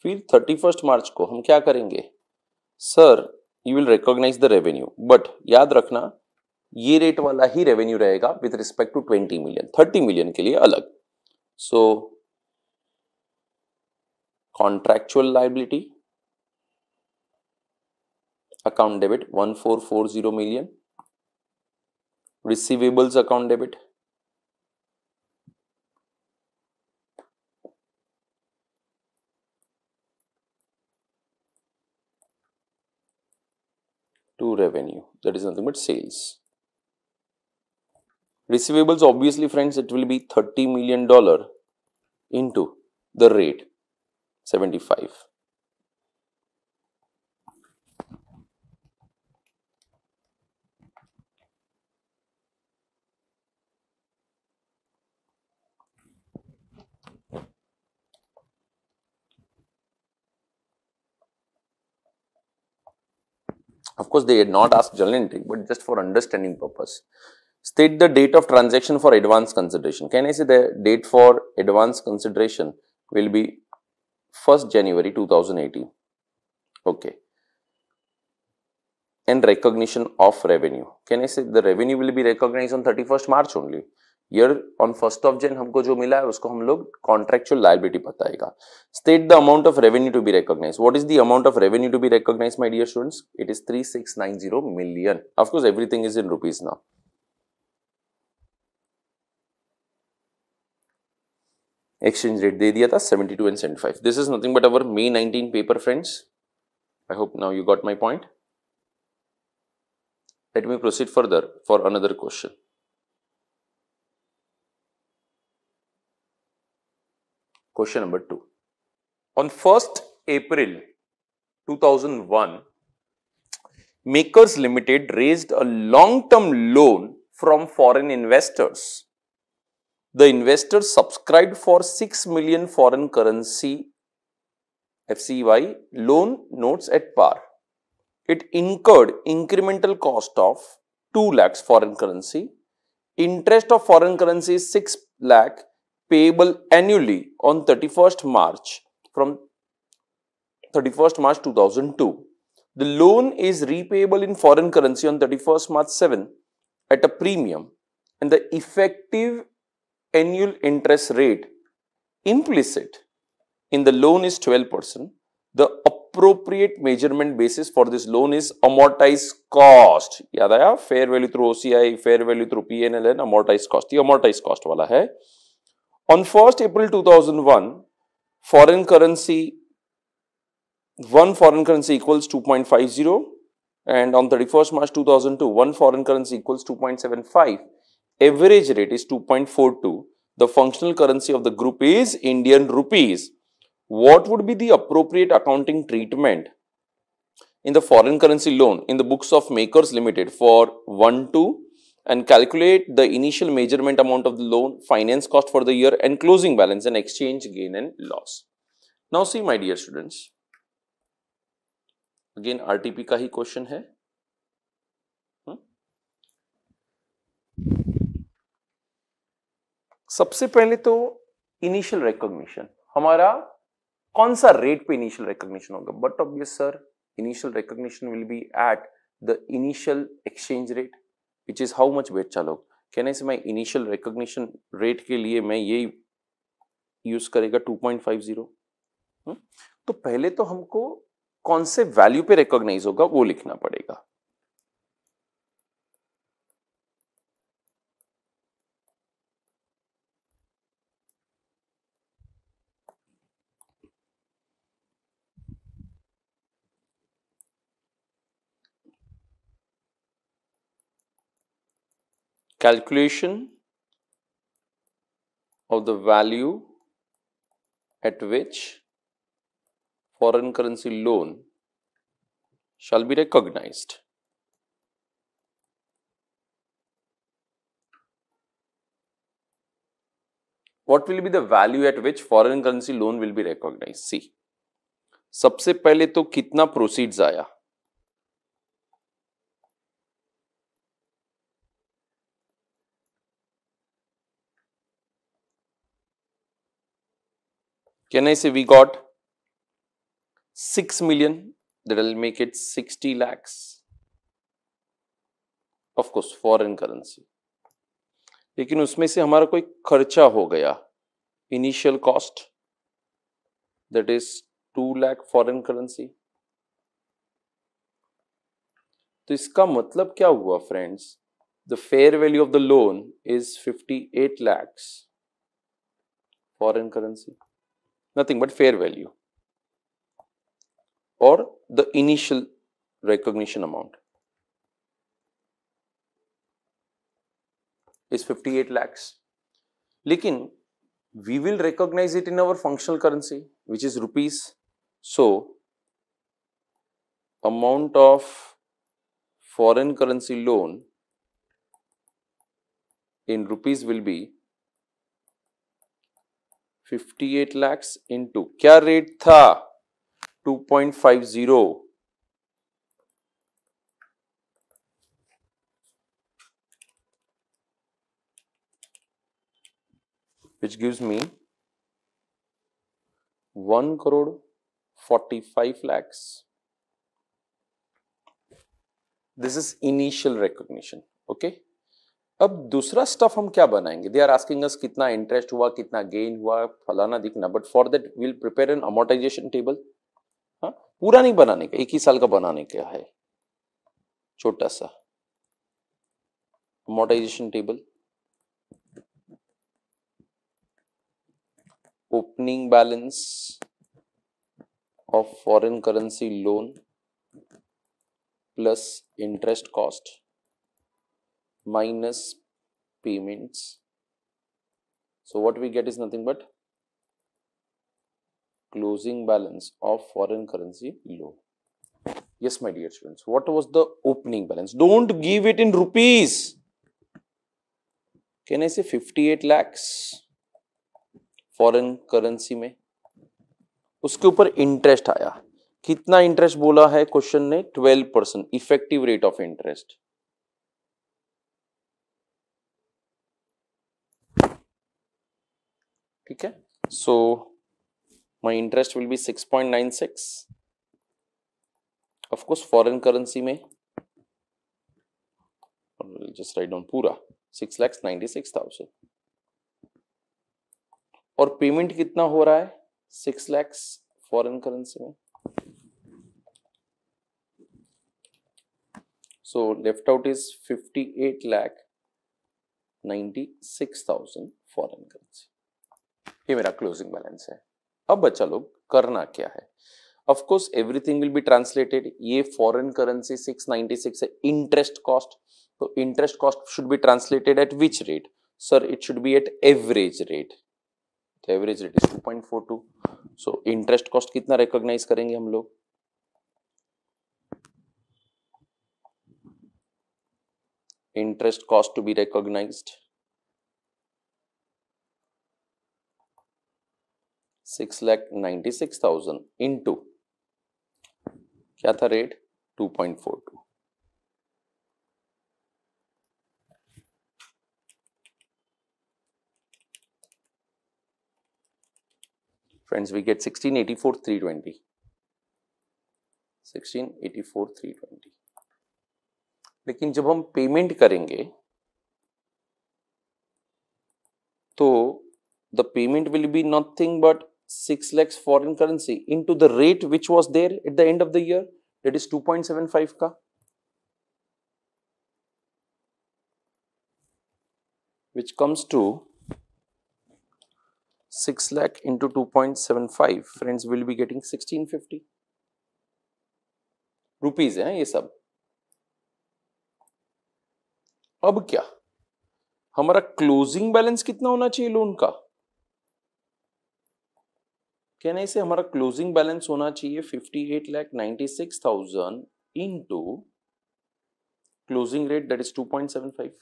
फिर thirty first March को हम क्या करेंगे sir you will recognise the revenue but याद रखना ये rate वाला ही रेवेन्यू रहेगा with respect to twenty million thirty million के लिए अलग So, contractual liability account debit 1440 million receivables account debit to revenue that is nothing but sales receivables obviously friends it will be 30 million dollar into the rate 75 Of course, they had not asked Jalen intake, but just for understanding purpose state the date of transaction for advance consideration. Can I say the date for advance consideration will be 1st January 2018. Okay. And recognition of revenue. Can I say the revenue will be recognized on 31st March only? Here on 1st of Jan, humko jo mila contractual liability batayega. State the amount of revenue to be recognized. What is the amount of revenue to be recognized, my dear students? It is 3690 million. Of course, everything is in rupees now. exchange rate दे दिया था 72 and 75 This is nothing but our May 19 paper, friends. I hope now you got my point. let me proceed further for another question question number 2 on 1st april 2001 makers limited raised a long term loan from foreign investors the investors subscribed for 6 million foreign currency FCY loan notes at par. It incurred incremental cost of 2 lakhs foreign currency. Interest of foreign currency is 6 lakh payable annually on 31st March from 31st March 2002. The loan is repayable in foreign currency on 31st March 7 at a premium and the effective annual interest rate implicit in the loan is 12%, the appropriate measurement basis for this loan is amortized cost. याद fair value through OCI, fair value through PNL and amortized cost. The amortized cost वाला है. On 1st April 2001, foreign currency, one foreign currency equals 2.50 and on 31st March 2002, one foreign currency equals 2.75 average rate is 2.42. The functional currency of the group is Indian rupees. What would be the appropriate accounting treatment in the foreign currency loan in the books of Makers Limited for 1 two and calculate the initial measurement amount of the loan, finance cost for the year and closing balance and exchange gain and loss. Now see my dear students, again RTP ka hi question hai. सबसे पहले तो initial recognition हमारा कौन सा rate पे initial recognition होगा but obvious sir initial recognition will be at the initial exchange rate which is how much wait चालो कहने से मैं इनिशियल रिकॉग्निशन रेट के लिए मैं ये यूज करेगा 2.50 हम्म? तो पहले तो हमको कौन से वैल्यू पे रिकॉग्नाइज होगा वो लिखना पड़ेगा calculation of the value at which foreign currency loan shall be recognized. What will be the value at which foreign currency loan will be recognized? See, सबसे पहले तो कितना proceeds आया can I say we got 6 million that will make it 60 lakhs of course foreign currency लेकिन उसमें से हमारा कोई खर्चा हो गया initial cost that is 2 lakh foreign currency तो इसका मतलब क्या हुआ friends the fair value of the loan is 58 lakhs foreign currency nothing but fair value or the initial recognition amount is 58 lakhs. Lekin we will recognize it in our functional currency which is rupees. So, amount of foreign currency loan in rupees will be 58 lakhs into क्या rate था 2.50 which gives me 1 crore 45 lakhs. This is initial recognition. Okay. अब दूसरा stuff हम क्या बनाएंगे they are asking us कितना interest हुआ कितना गेन हुआ फलाना दिखना but for that will prepare an amortisation table हाँ पूरा नहीं बनाने का एक ही साल का बनाने का है छोटा सा amortisation table opening balance of foreign currency loan plus interest cost minus payments. So what we get is nothing but closing balance of foreign currency low. Yes, my dear students, what was the opening balance? Don't give it in rupees. Can I say 58 lakhs foreign currency mein? उसके ऊपर interest आया कितना interest बोला है question ने 12 percent effective rate of interest ठीक है so my interest will be six point nine six of course foreign currency में जस्ट राइट डाउन पूरा six lakhs ninety six thousand और पेमेंट कितना हो रहा है सिक्स लैक्स फॉरेन करेंसी में so left out is fifty eight lakh ninety six thousand foreign currency ये मेरा क्लोजिंग बैलेंस है अब बच्चा लोग करना क्या है of course everything will be translated ये फॉरन करेंसी 696 है इंटरेस्ट कॉस्ट तो interest cost should be translated at which rate sir it should be at average rate average rate is two point four two so interest cost कितना recognise करेंगे हम लोग interest cost to be recognised six lakh ninety six thousand into क्या था rate two point four two friends we get sixteen eighty four three twenty sixteen eighty four three twenty लेकिन जब हम payment करेंगे तो the payment will be nothing but 6 lakhs foreign currency into the rate which was there at the end of the year that is 2.75 ka which comes to 6 lakh into 2.75 friends will be getting 1650 rupees हैं ये सब अब क्या हमारा closing balance कितना होना चाहिए loan का कहने से हमारा क्लोजिंग बैलेंस होना चाहिए fifty eight lakh ninety six thousand into closing rate that is two point seven five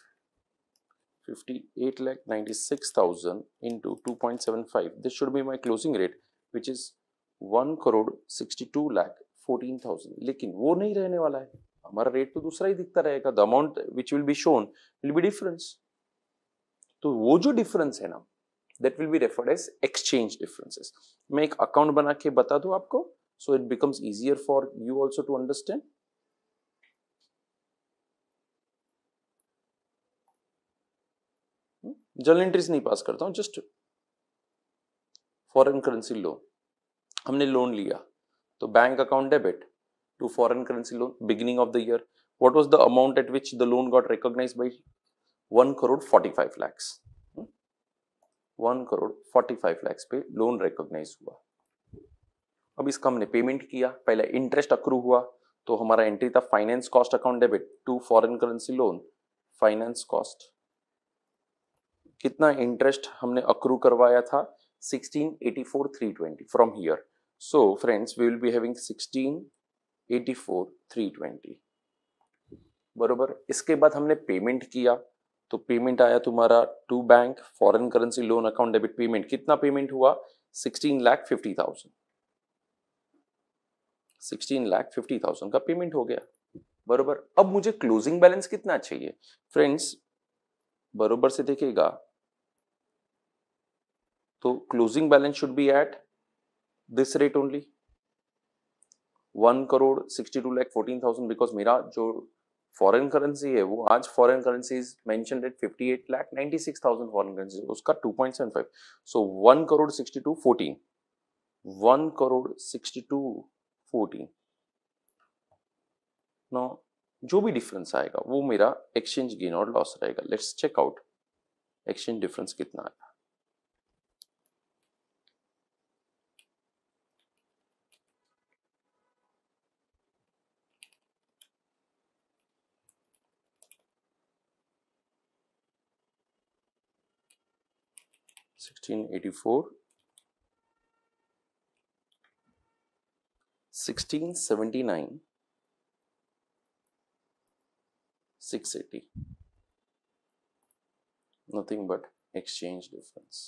fifty eight lakh six thousand two point seven five this should be my closing rate which is one crore sixty two lakh fourteen thousand लेकिन वो नहीं रहने वाला है हमारा rate तो दूसरा ही दिखता रहेगा the amount which will be shown will be difference तो वो जो डिफरेंस है ना that will be referred as exchange differences. मैं एक अकाउंट बना के बता दू आपको so it becomes easier for you also to understand जल एंट्रीज नहीं पास करता हूं जस्ट फॉरन करेंसी लोन हमने लोन लिया तो bank account debit to foreign currency loan beginning of the year was the amount at which the loan got recognise by one crore forty five lakhs one crore forty five lakhs पे loan recognise हुआ अब इसका हमने payment किया पहले interest accrue हुआ तो हमारा एंट्री था finance cost account debit to foreign currency loan finance cost कितना इंटरेस्ट हमने अक्रू करवाया था 1684320 from here so friends we will be having 1684320 बरोबर इसके बाद हमने पेमेंट किया तो पेमेंट आया तुम्हारा to bank foreign currency loan account debit payment कितना पेमेंट हुआ sixteen lakh fifty thousand sixteen lakh fifty thousand का पेमेंट हो गया बरोबर अब मुझे क्लोजिंग बैलेंस कितना चाहिए फ्रेंड्स बरोबर से देखिएगा तो closing balance should be at this rate only one crore sixty two lakh fourteen thousand because मेरा जो फॉरेन करेंसी है वो आज foreign currencies mention at 58 lakh 96000 foreign currency उसका 2.75 सो 1 करोड़ 62 14 1 करोड़ 62 14 नो जो भी डिफरेंस आएगा वो मेरा एक्सचेंज गेन और लॉस रहेगा let's check out exchange difference कितना आएगा 1684 680 nothing but exchange difference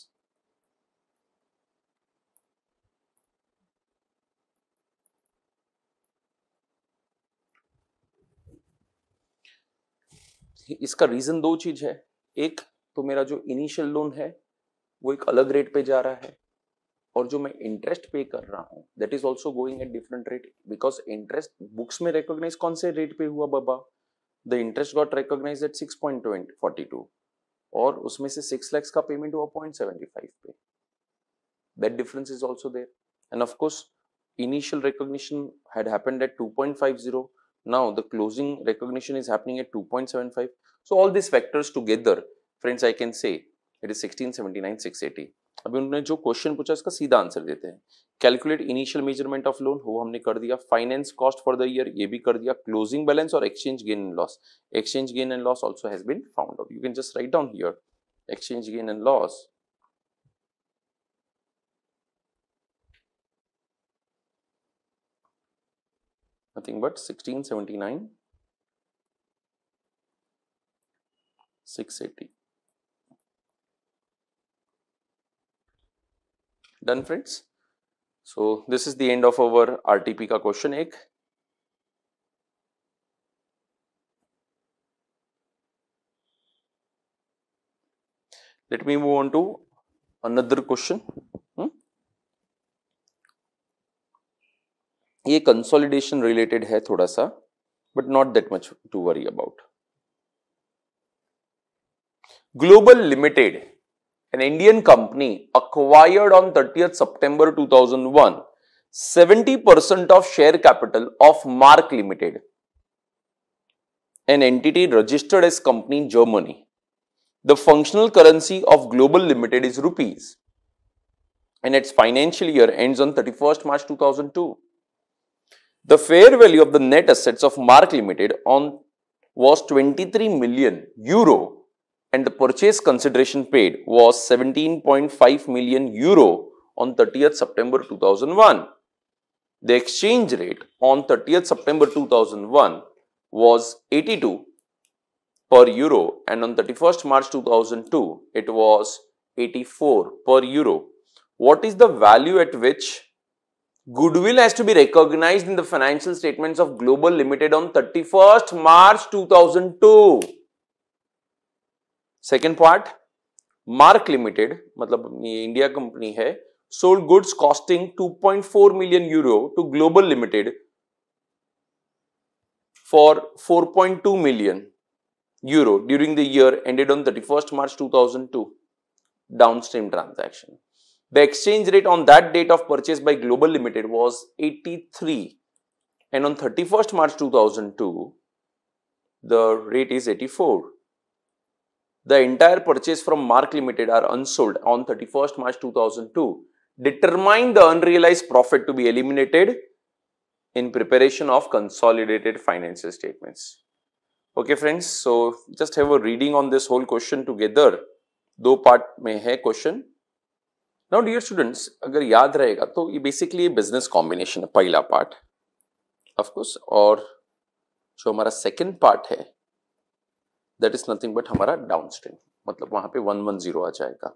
इसका रीजन दो चीज है एक तो मेरा जो इनिशियल लोन है वो एक अलग रेट पे जा रहा है और जो मैं इंटरेस्ट पे कर रहा हूँ that is also going at different rate because interest books में रिकोगनाइज कौन से रेट पे हुआ बाबा the interest got recognise at six point forty two और उसमें से सिक्स लैक्स का पेमेंट हुआ पॉइंट सेवेंटी फाइव पे that difference is also there and of course initial recognition had happen at two point five zero now the closing recognition is happening at 2.75 so all these factors together friends i can say it is sixteen seventy nine six eighty अभी उन्होंने जो question पूछा उसका सीधा answer देते हैं calculate initial measurement of loan वो हमने कर दिया finance cost for the year ये भी कर दिया क्लोजिंग बैलेंस और exchange gain and loss exchange gain and loss also has been found out you can just write down here exchange gain and loss nothing but sixteen seventy nine six eighty Done friends? So, this is the end of our RTP ka question egg Let me move on to another question. Hmm? ये consolidation related है थोड़ा सा but not that much to worry about global limited an Indian company acquired on 30th September 2001 70% of share capital of Mark Limited, an entity registered as company in Germany. The functional currency of Global Limited is rupees and its financial year ends on 31st March 2002. The fair value of the net assets of Mark Limited on was 23 million euro and the purchase consideration paid was 17.5 million euro on 30th September 2001. The exchange rate on 30th September 2001 was 82 per euro and on 31st March 2002 it was 84 per euro. What is the value at which goodwill has to be recognized in the financial statements of Global Limited on 31st March 2002? Second part, Mark Limited, मतलब ये India company है sold goods costing 2.4 million euro to for 4.2 million euro during the year ended on 31st March 2002 downstream transaction. The exchange rate on that date of purchase by Global Limited was 83 and on 31st March 2002 the rate is 84 the entire purchase from Mark Limited are unsold on 31st March 2002, determine the unrealized profit to be eliminated in preparation of consolidated financial statements. Okay friends, so just have a reading on this whole question together. Do part may है question question. Now dear students, याद रहेगा तो to basically a business combination. पहला part, of course, or जो हमारा second part hai. That is nothing but हमारा downstream मतलब वहां पे वन वन जीरो आ जाएगा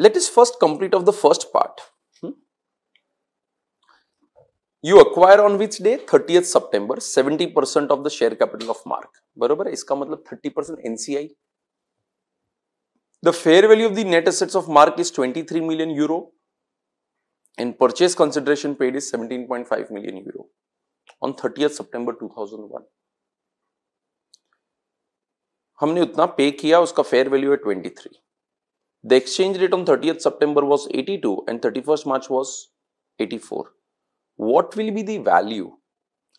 let is first complete of the first part you acquire on which day thirty September 70 percent of the share capital of Mark बरोबर है इसका मतलब 30 percent NCI the fair value of the net assets of Mark is 23 million euro and purchase consideration paid is 17.5 million euro on 30th सितंबर 2001 हमने उतना pay किया उसका fair value है twenty three the exchange rate on thirty was eighty two and thirty first March was eighty four what will be the value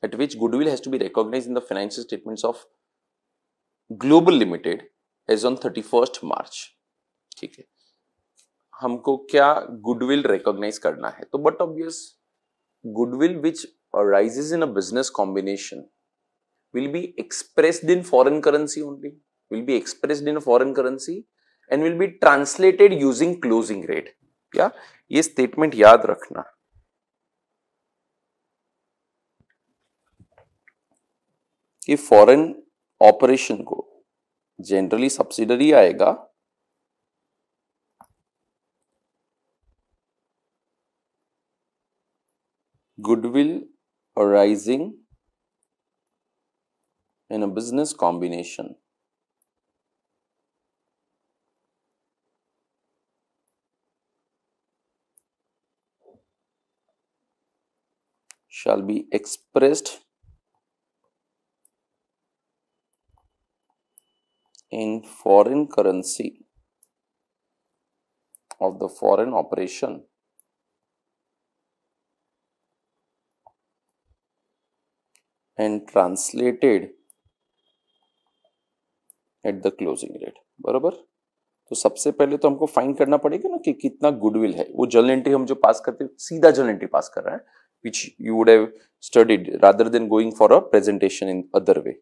at which goodwill has be recognise in the financial statement of global limited as on thirty first March ठीक है हमको क्या goodwill recognise करना है तो but obvious goodwill which arises in a business combination will be expressed in foreign currency only, will be expressed in foreign currency and will be translated using closing rate. Yeah, ye statement yaad rakhna ki foreign operation ko generally subsidiary aayega goodwill arising in a business combination. shall be expressed in foreign currency of the foreign operation and translated at the closing rate बराबर तो सबसे पहले तो हमको fine करना पड़ेगा ना कि कितना गुडविल है वो जर्नल एंट्री हम जो पास करते सीधा जर्नल एंट्री पास कर रहा है which you would have studied rather than going for a presentation in other way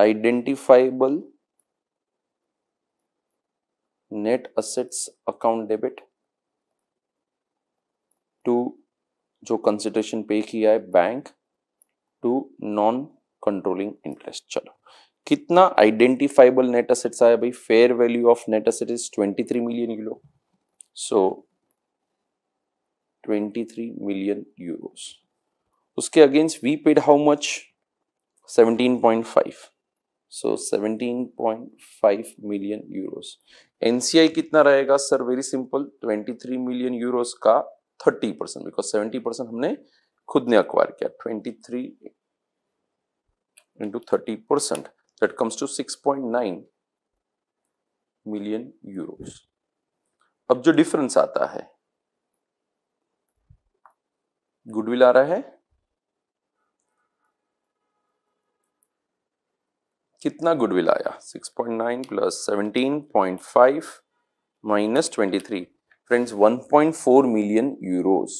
identifiable net assets account debit to जो कंसिडरेशन पे किया है bank to non controlling interest चलो कितना आइडेंटिफाइबल नेट असेट्स आया भाई fair value of net asset is 23 million euro so 23 million euros उसके against we paid how much 17.5 so 17.5 million euros NCI कितना रहेगा sir very simple 23 million euros का 30 percent because 70 percent हमने खुद ने acquire किया twenty three into thirty percent that comes to six point nine million euros अब जो difference आता है गुडविल आ रहा है कितना गुडविल आया 6.9 plus 17.5 minus 23 friends 1.4 million euros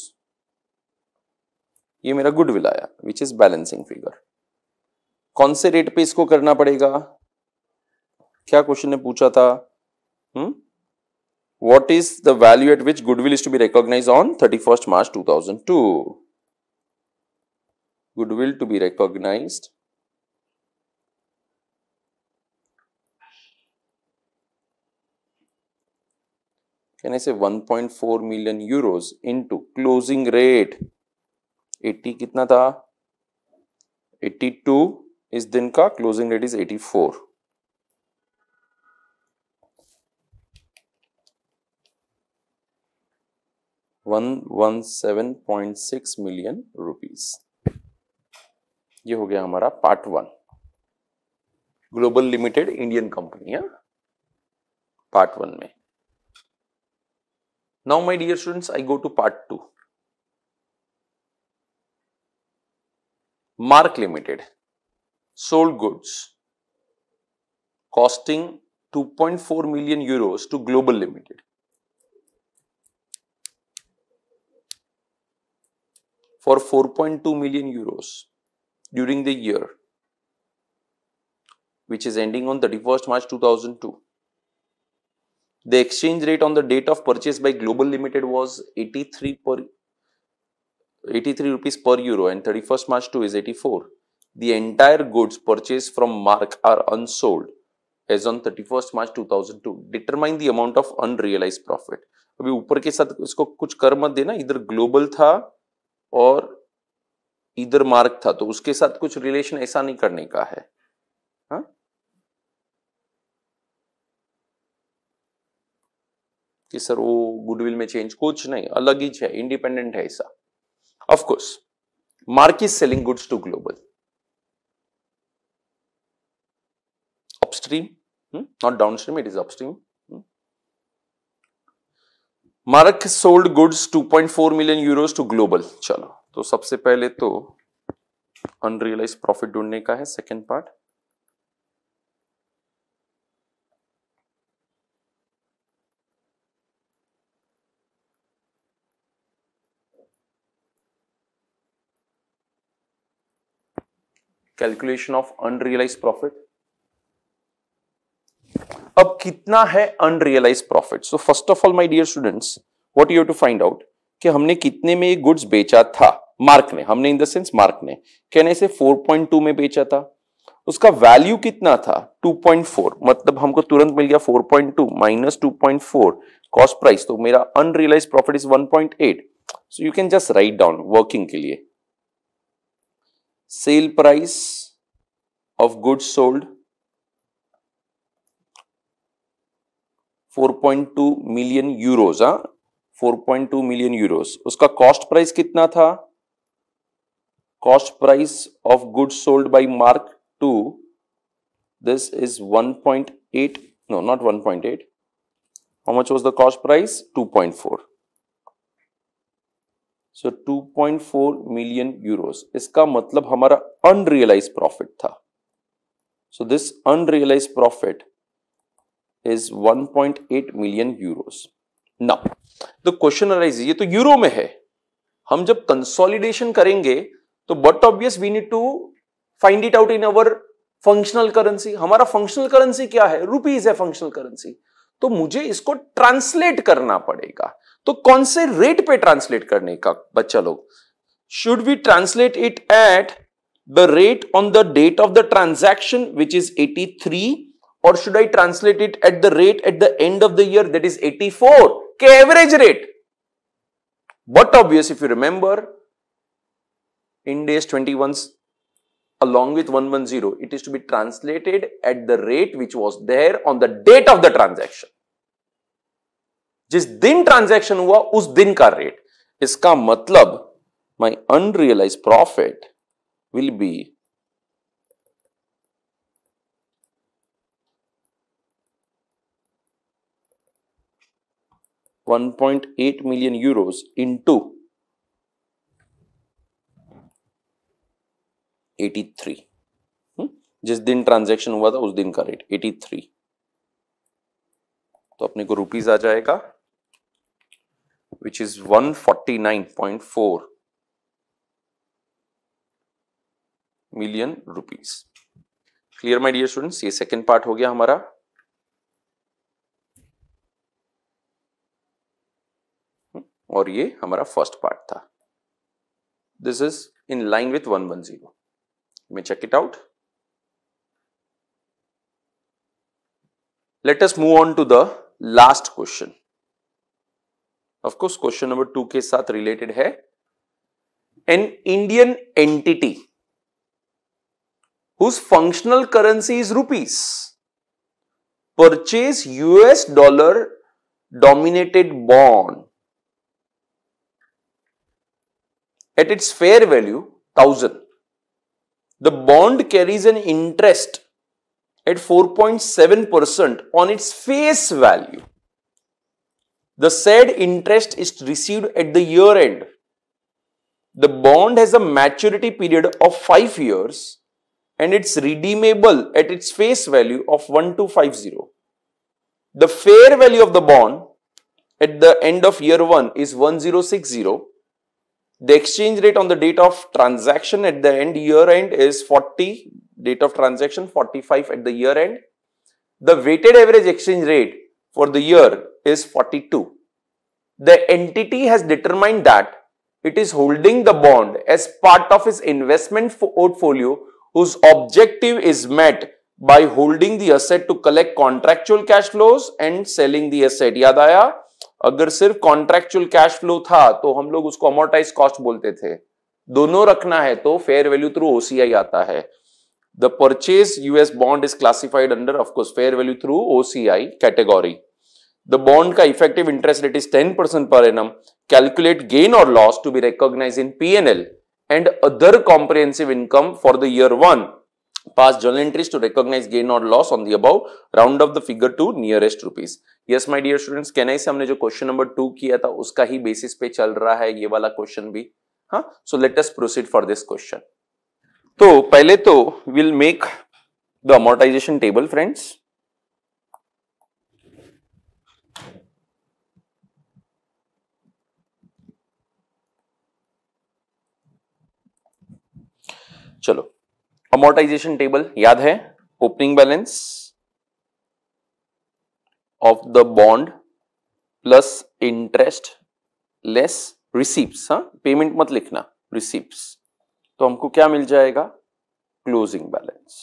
ये मेरा गुडविल आया विच इज बैलेंसिंग फिगर कौन से रेट पे इसको करना पड़ेगा क्या क्वेश्चन ने पूछा था what is the value at which goodwill is to be recognise on thirty first March two thousand two goodwill to be recognise can I say one point four million euros into closing rate eighty कितना था eighty two इस दिन का closing rate is eighty four one one seven point six million rupees ये हो गया हमारा part one global limited Indian company है पार्ट वन में now my dear students I go to part two Mark Limited sold goods costing 2.4 million euros to Global Limited for 4.2 million euros during the year which is ending on 31st March 2002. The exchange rate on the date of purchase by Global Limited was 83 per 83 rupees per euro and 31st March 2 is 84. The entire goods purchased from Mark are unsold as on 31st March 2002. Determine the amount of unrealized profit. अभी ऊपर के साथ इसको कुछ कर मत देना इधर ग्लोबल था और इधर मार्क था तो उसके साथ कुछ रिलेशन ऐसा नहीं करने का है हा? कि सर वो गुडविल में चेंज कुछ नहीं अलग ही है इंडिपेंडेंट है ऐसा Of course, Mark is selling goods to global. Upstream, hmm? not downstream, it is upstream. Hmm? Mark sold goods 2.4 million euros to global. चलो तो सबसे पहले तो अनरियलाइज प्रॉफिट ढूंढने का है second part calculation of unrealise profit अब कितना है unrealise profit so first of all my dear students what you have to find out कि हमने कितने में ये गुड्स बेचा था मार्क ने हमने इन द सेंस मार्क ने कहने से 4.2 में बेचा था उसका वैल्यू कितना था 2.4 मतलब हमको तुरंत मिल गया 4.2 माइनस 2.4 कॉस्ट प्राइस तो मेरा unrealise profit is 1.8 so you can just write down working के लिए sale price of goods sold 4.2 million euros हाँ 4.2 million euros Uska cost price kitna tha? cost price of goods sold by mark 2 this is 1.8 no not 1.8 how much was the cost price 2.4 so point 2.4 million euros इसका मतलब हमारा unrealise profit था so this unrealise profit is 1.8 million euros now the question arise ये तो euro में है हम जब कंसोलिडेशन करेंगे तो but obvious we need to find it out in our functional currency हमारा फंक्शनल करेंसी क्या है रुपीज है फंक्शनल करेंसी तो मुझे इसको ट्रांसलेट करना पड़ेगा तो कौन से रेट पे ट्रांसलेट करने का should we translate it at the rate on the date of the transaction which is 83 or should I translate it at the rate at the end of the year that is 84 k average rate but obvious if you remember in days 21s, along with 110 it is to be translated at the rate which was there on the date of the transaction जिस दिन transaction हुआ उस दिन का rate इसका मतलब my unrealise profit will be one point eight million euros into eighty three जिस दिन ट्रांजैक्शन हुआ था उस दिन का रेट एटी थ्री तो अपने को रुपीज आ जाएगा which is 149.4 million rupees. Clear my dear students? ये second पार्ट हो गया हमारा हम्म, और ये हमारा फर्स्ट पार्ट था this is in line with one one zero में check it out let move on to the last question of course question number two के साथ रिलेटेड है an Indian entity whose functional currency is rupees purchase US dollar dominated bond at its fair value thousand the bond carries an interest at four point seven percent on its face value The said interest is received at the year end. The bond has a maturity period of 5 years and it's redeemable at its face value of 1250. The fair value of the bond at the end of year 1 is 1060. The exchange rate on the date of transaction at the end year end is 40, date of transaction 45 at the year end. The weighted average exchange rate for the year is 42. The entity has determined that it is holding the bond as part of its investment portfolio whose objective is met by holding the asset to collect contractual cash flows and selling the asset. Yaad aya? Agar sirf contractual cash flow tha, to hum log usko amortized cost bolte the. Dono rakhna hai, to fair value through OCI aata hai. The purchase US bond is classified under, of course, fair value through OCI category. The bond ka effective interest rate is 10% per annum. Calculate gain or loss to be recognized in PNL and other comprehensive income for the year 1. Pass journal entries to recognize gain or loss on the above. Round of the figure to nearest rupees. yes my dear students can i say humne jo question number 2 kiya tha uska hi basis pe chal raha hai ye wala question bhi ha huh? so let us proceed for this question तो पहले तो will make the amortisation table friends चलो amortisation table याद है opening balance of the bond plus interest less receipts हा payment मत लिखना receipts तो हमको क्या मिल जाएगा क्लोजिंग बैलेंस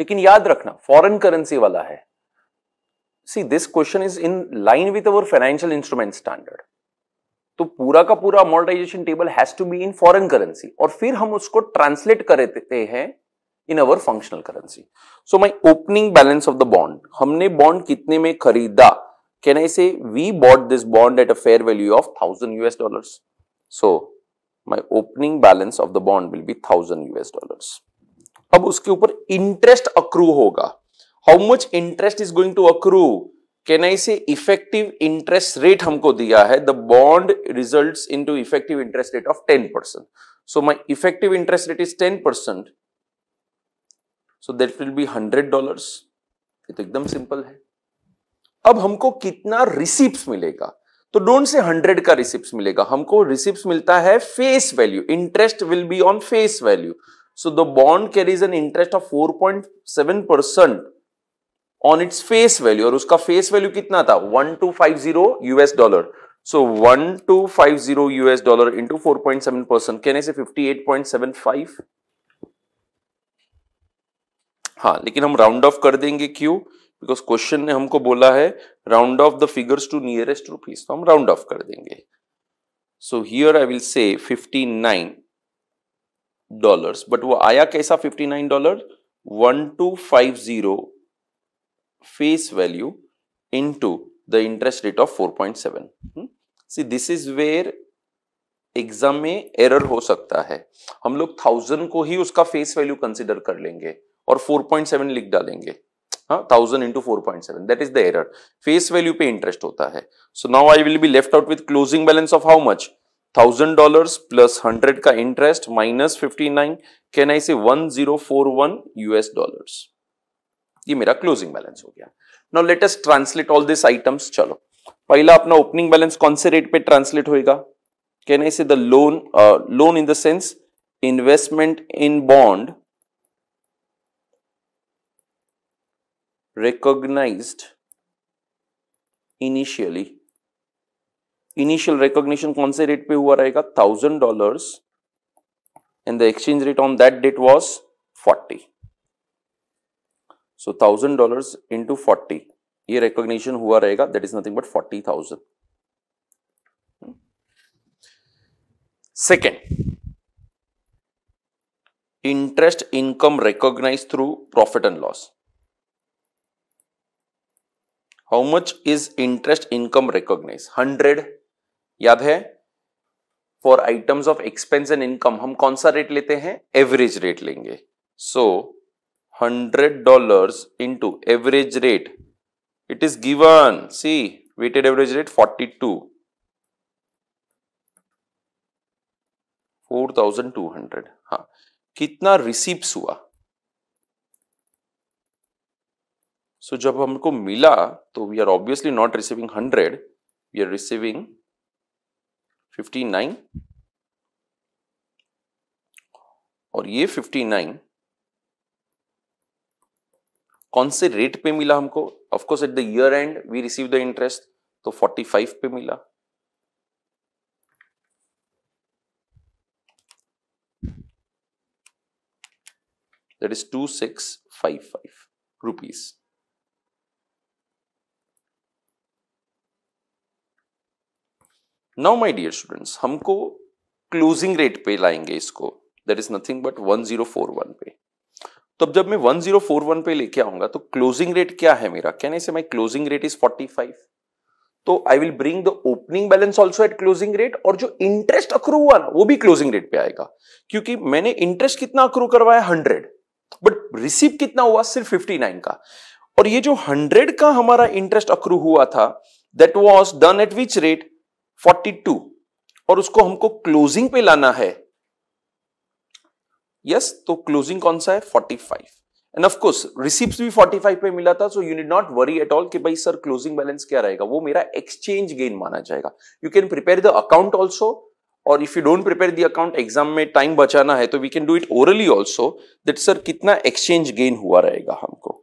लेकिन याद रखना फॉरेन करेंसी वाला है see this question is in line with our financial instrument standard तो पूरा का पूरा amortisation table has to be in foreign currency और फिर हम उसको ट्रांसलेट कर देते हैं in our functional currency so my opening balance of the bond हमने बॉन्ड कितने में खरीदा can I say we bought this bond at a fair value of thousand US dollar so my opening balance of the bond will be thousand US dollars. अब उसके ऊपर interest accrue होगा how much interest is going to accrue can I say effective interest rate हमको दिया है the bond result into effective interest rate of ten percent so my effective interest rate is ten percent so that will be hundred dollar ये तो एकदम simple है अब हमको कितना रिसीप्ट मिलेगा तो डोंट से हंड्रेड का रिसिप्ट मिलेगा हमको रिसिप्ट मिलता है face value interest will be on face value so the bond carries an interest of 4.7 percent on its face value और उसका फेस वैल्यू कितना था 1250 US dollar so 1250 US dollar into seven percent कहने से 58.75 हाँ लेकिन हम राउंड ऑफ कर देंगे क्यों बिकॉज क्वेश्चन ने हमको बोला है round off the figures to nearest rupees तो हम राउंड ऑफ कर देंगे सो हियर आई विल से 59 डॉलर्स बट वो आया कैसा 59 dollar 1250 face value the interest rate of four 4.7 seven see this is where exam में एरर हो सकता है हम लोग थाउजेंड को ही उसका फेस वैल्यू कंसिडर कर लेंगे और 4.7 लिख डालेंगे thousand into four point seven that is the error face value पे इंटरेस्ट होता है so now I will be left out with closing balance of how much thousand dollar plus hundred का interest minus fifty nine can I say one zero four one US dollar ये मेरा closing balance हो गया now latest translate all this items चलो पहला अपना opening balance कौन से रेट पे ट्रांसलेट होएगा can I say the loan loan in the sense investment in bond recognized initially initial recognition kaun se rate pe hua 1000 dollars and the exchange rate on that date was 40 so 1000 dollars into 40 ye recognition hua rahega that is nothing but forty thousand. Second, interest income recognized through profit and loss how much is interest income recognise hundred याद है for items of expense and income हम कौन सा rate लेते हैं average rate लेंगे so hundred dollar into average rate it is given see weighted average rate forty two four thousand two hundred हाँ कितना रिसीप्स हुआ सो जब हमको मिला तो we are obviously not receiving hundred we are receiving fifty nine और ये fifty nine कौन से रेट पे मिला हमको of course at the year end we receive the interest तो फोर्टी फाइव पे मिला six five five rupees now my dear students हमको क्लोजिंग रेट पे लाएंगे इसको दैट इज नथिंग बट 1041 पे तो अब जब मैं 1041 पे लेके आऊंगा तो क्लोजिंग रेट क्या है मेरा कहने से माई क्लोजिंग रेट इज 45 तो I will bring the opening balance also at closing rate और जो इंटरेस्ट अक्रू हुआ ना वो भी क्लोजिंग रेट पे आएगा क्योंकि मैंने इंटरेस्ट कितना अक्रू करवाया हंड्रेड बट रिसीव कितना हुआ सिर्फ फिफ्टी नाइन का और ये जो हंड्रेड का हमारा इंटरेस्ट अक्रू हुआ था that was done at which rate 42 और उसको हमको क्लोजिंग पे लाना है यस yes, तो क्लोजिंग कौन सा है 45 एंड ऑफ कोर्स रिसिप्ट भी 45 पे मिला था so you need not worry at all कि भाई सर क्लोजिंग बैलेंस क्या रहेगा वो मेरा एक्सचेंज गेन माना जाएगा you can prepare the account also और if you don't prepare the account exam में टाइम बचाना है तो we can do it orally also that sir कितना एक्सचेंज गेन हुआ रहेगा हमको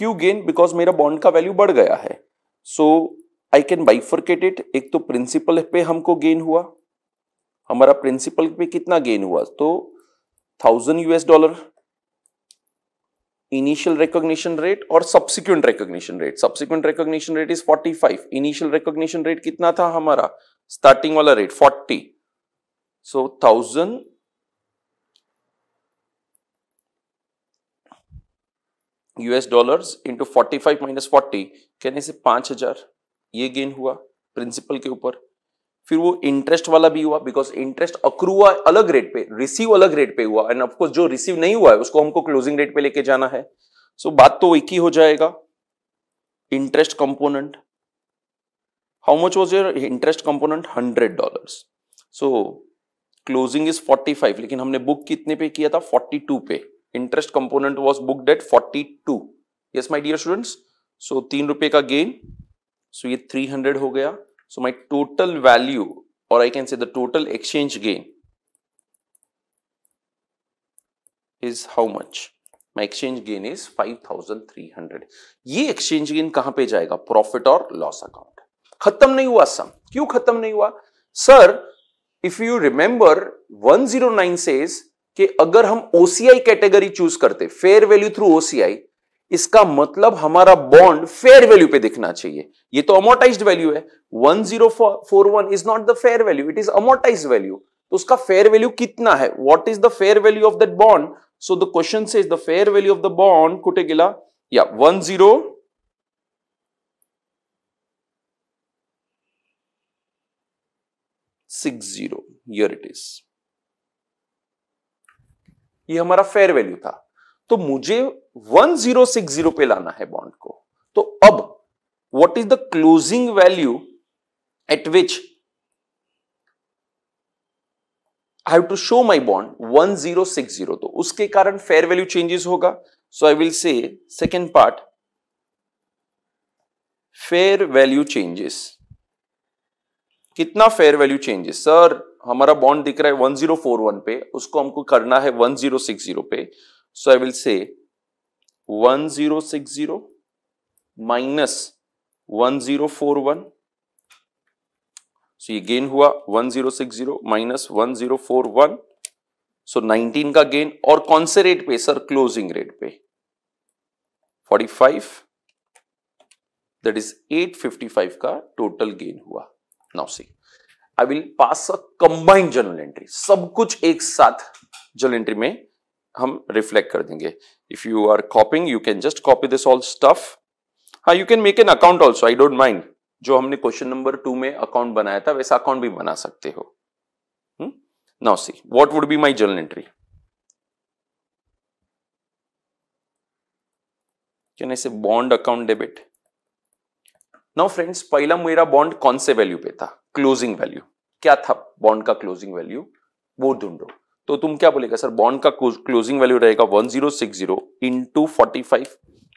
क्यों गेन बिकॉज मेरा बॉन्ड का वैल्यू बढ़ गया है so I can bifurcate it एक तो प्रिंसिपल पे हमको गेन हुआ हमारा प्रिंसिपल पे कितना गेन हुआ तो thousand US dollar initial recognition rate और subsequent recognition rate subsequent recognition rate is 45 initial recognition rate कितना था हमारा स्टार्टिंग वाला rate 40 so thousand US dollars into forty five minus forty कहने से पांच हजार ये गेन हुआ प्रिंसिपल के ऊपर फिर वो इंटरेस्ट वाला भी हुआ बिकॉज इंटरेस्ट अक्रू हुआ अलग रेट पे रिसीव अलग रेट पे हुआ एंड ऑफकोर्स जो रिसीव नहीं हुआ है उसको हमको क्लोजिंग रेट पे लेके जाना है सो so, बात तो एक ही हो जाएगा interest component how much was your interest component hundred dollar so closing is forty five लेकिन हमने बुक कितने पे किया था फोर्टी टू पे interest component was book date forty two yes my dear students so तीन रुपए का गेन सो ये थ्री हंड्रेड हो गया सो माई टोटल वैल्यू और I can say total exchange gain is how much my exchange gain is five thousand three hundred ये exchange gain कहां पर जाएगा प्रॉफिट और लॉस अकाउंट खत्म नहीं हुआ सम क्यों खत्म नहीं हुआ sir if you remember one zero nine says कि अगर हम ओसीआई कैटेगरी चूज करते फेयर वैल्यू थ्रू ओसीआई इसका मतलब हमारा बॉन्ड फेयर वैल्यू पे दिखना चाहिए ये तो अमोटाइज वैल्यू है 1041 is not the fair value it is amortise value तो उसका फेयर वैल्यू कितना है what is the fair value of that bond so the question say is the fair value of the bond कुटे गिला या one zero six zero it is ये हमारा fair value था तो मुझे 1060 पे लाना है बॉन्ड को तो अब what is the closing value at which I have to show my bond 1060 तो उसके कारण फेयर वैल्यू चेंजेस होगा so I will say second part fair value changes कितना फेयर वैल्यू चेंजेस सर हमारा बॉन्ड दिख रहा है 1041 पे उसको हमको करना है 1060 पे सो आई विल से 1060 माइनस 1041 सो ये गेन हुआ 1060 माइनस 1041 सो 19 का गेन और कौन से रेट पे सर क्लोजिंग रेट पे 45 दैट इज 855 का टोटल गेन हुआ now see I will pass a combined journal entry सब कुछ एक साथ जर्नल एंट्री में हम रिफ्लेक्ट कर देंगे if you are copying you can just copy this all stuff हाँ you can make an account also I don't mind जो हमने क्वेश्चन नंबर टू में अकाउंट बनाया था वैसा अकाउंट भी बना सकते हो now see what would be my journal entry can I say bond account debit now friends पहला मेरा बॉन्ड कौन से वैल्यू पे था क्लोजिंग वैल्यू क्या था बॉन्ड का क्लोजिंग वैल्यू वो ढूंढो तो तुम क्या बोलेगा सर बॉन्ड का क्लोजिंग वैल्यू रहेगा one zero six zero into forty five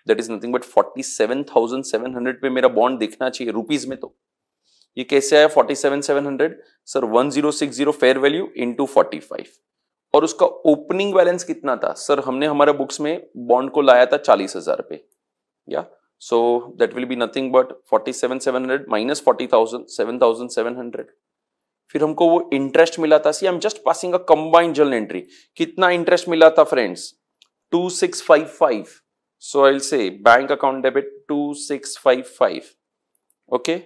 that is nothing but forty seven thousand seven hundred पे मेरा बॉन्ड देखना चाहिए रुपीज में तो ये कैसे आया forty seven seven hundred sir one zero six zero fair value into forty five और उसका ओपनिंग बैलेंस कितना था सर हमने हमारे बुक्स में बॉन्ड को लाया था चालीस हजार पे या So that will be nothing but 47,700 minus 40,000, 7,700. फिर हमको वो इंटरेस्ट मिला था see I am just passing a combined journal entry कितना इंटरेस्ट मिला था friends 2655 so I will say bank account debit 2655 okay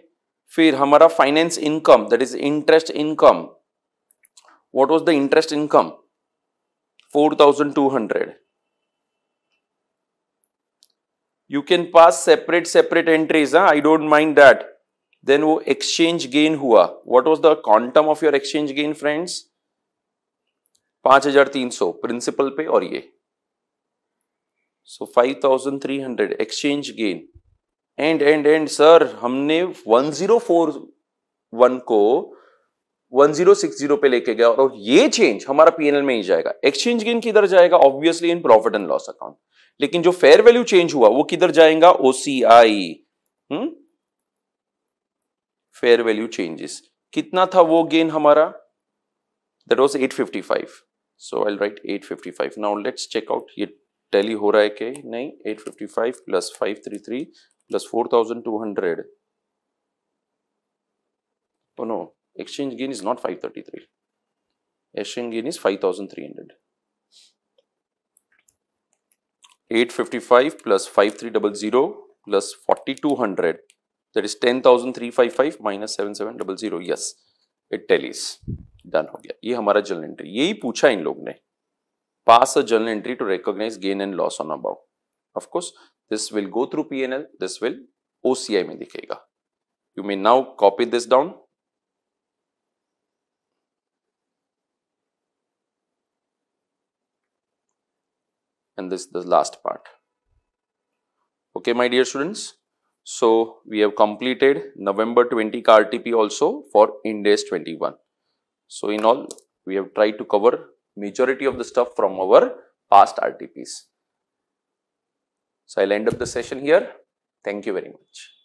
फिर हमारा finance income that is interest income what was the interest income 4200 pass separate separate entries I don't mind that then वो exchange gain हुआ exchange was the quantum of your exchange gain friends पांच हजार तीन सौ principal पे और ये so five thousand three hundred exchange gain and and and sir हमने वन जीरो फोर वन को वन जीरो सिक्स जीरो पे लेके गया और ये चेंज हमारा पीएनएल में ही जाएगा एक्सचेंज गेन किधर जाएगा obviously in profit and loss account लेकिन जो फेयर वैल्यू चेंज हुआ वो किधर जाएगा ओसीआई फेयर वैल्यू चेंजेस कितना था वो गेन हमारा that was 855 so I write 855 now let's check out ये टैली हो रहा है कि नहीं 855 plus 533 plus 4200 oh no exchange gain is not 533 exchange gain is 5300 855 plus 5300 plus 4200 that is 10355 minus 7700 yes it tallies done ho gaya ye hamara journal entry yehi pucha in log ne pass a journal entry to recognize gain and loss on above of course this will go through pnl this will oci mein dikhega you may now copy this down and this the last part. Okay, my dear students. So we have completed November 20 RTP also for Indes 21. So in all, we have tried to cover majority of the stuff from our past RTPs. So I'll end up the session here. Thank you very much.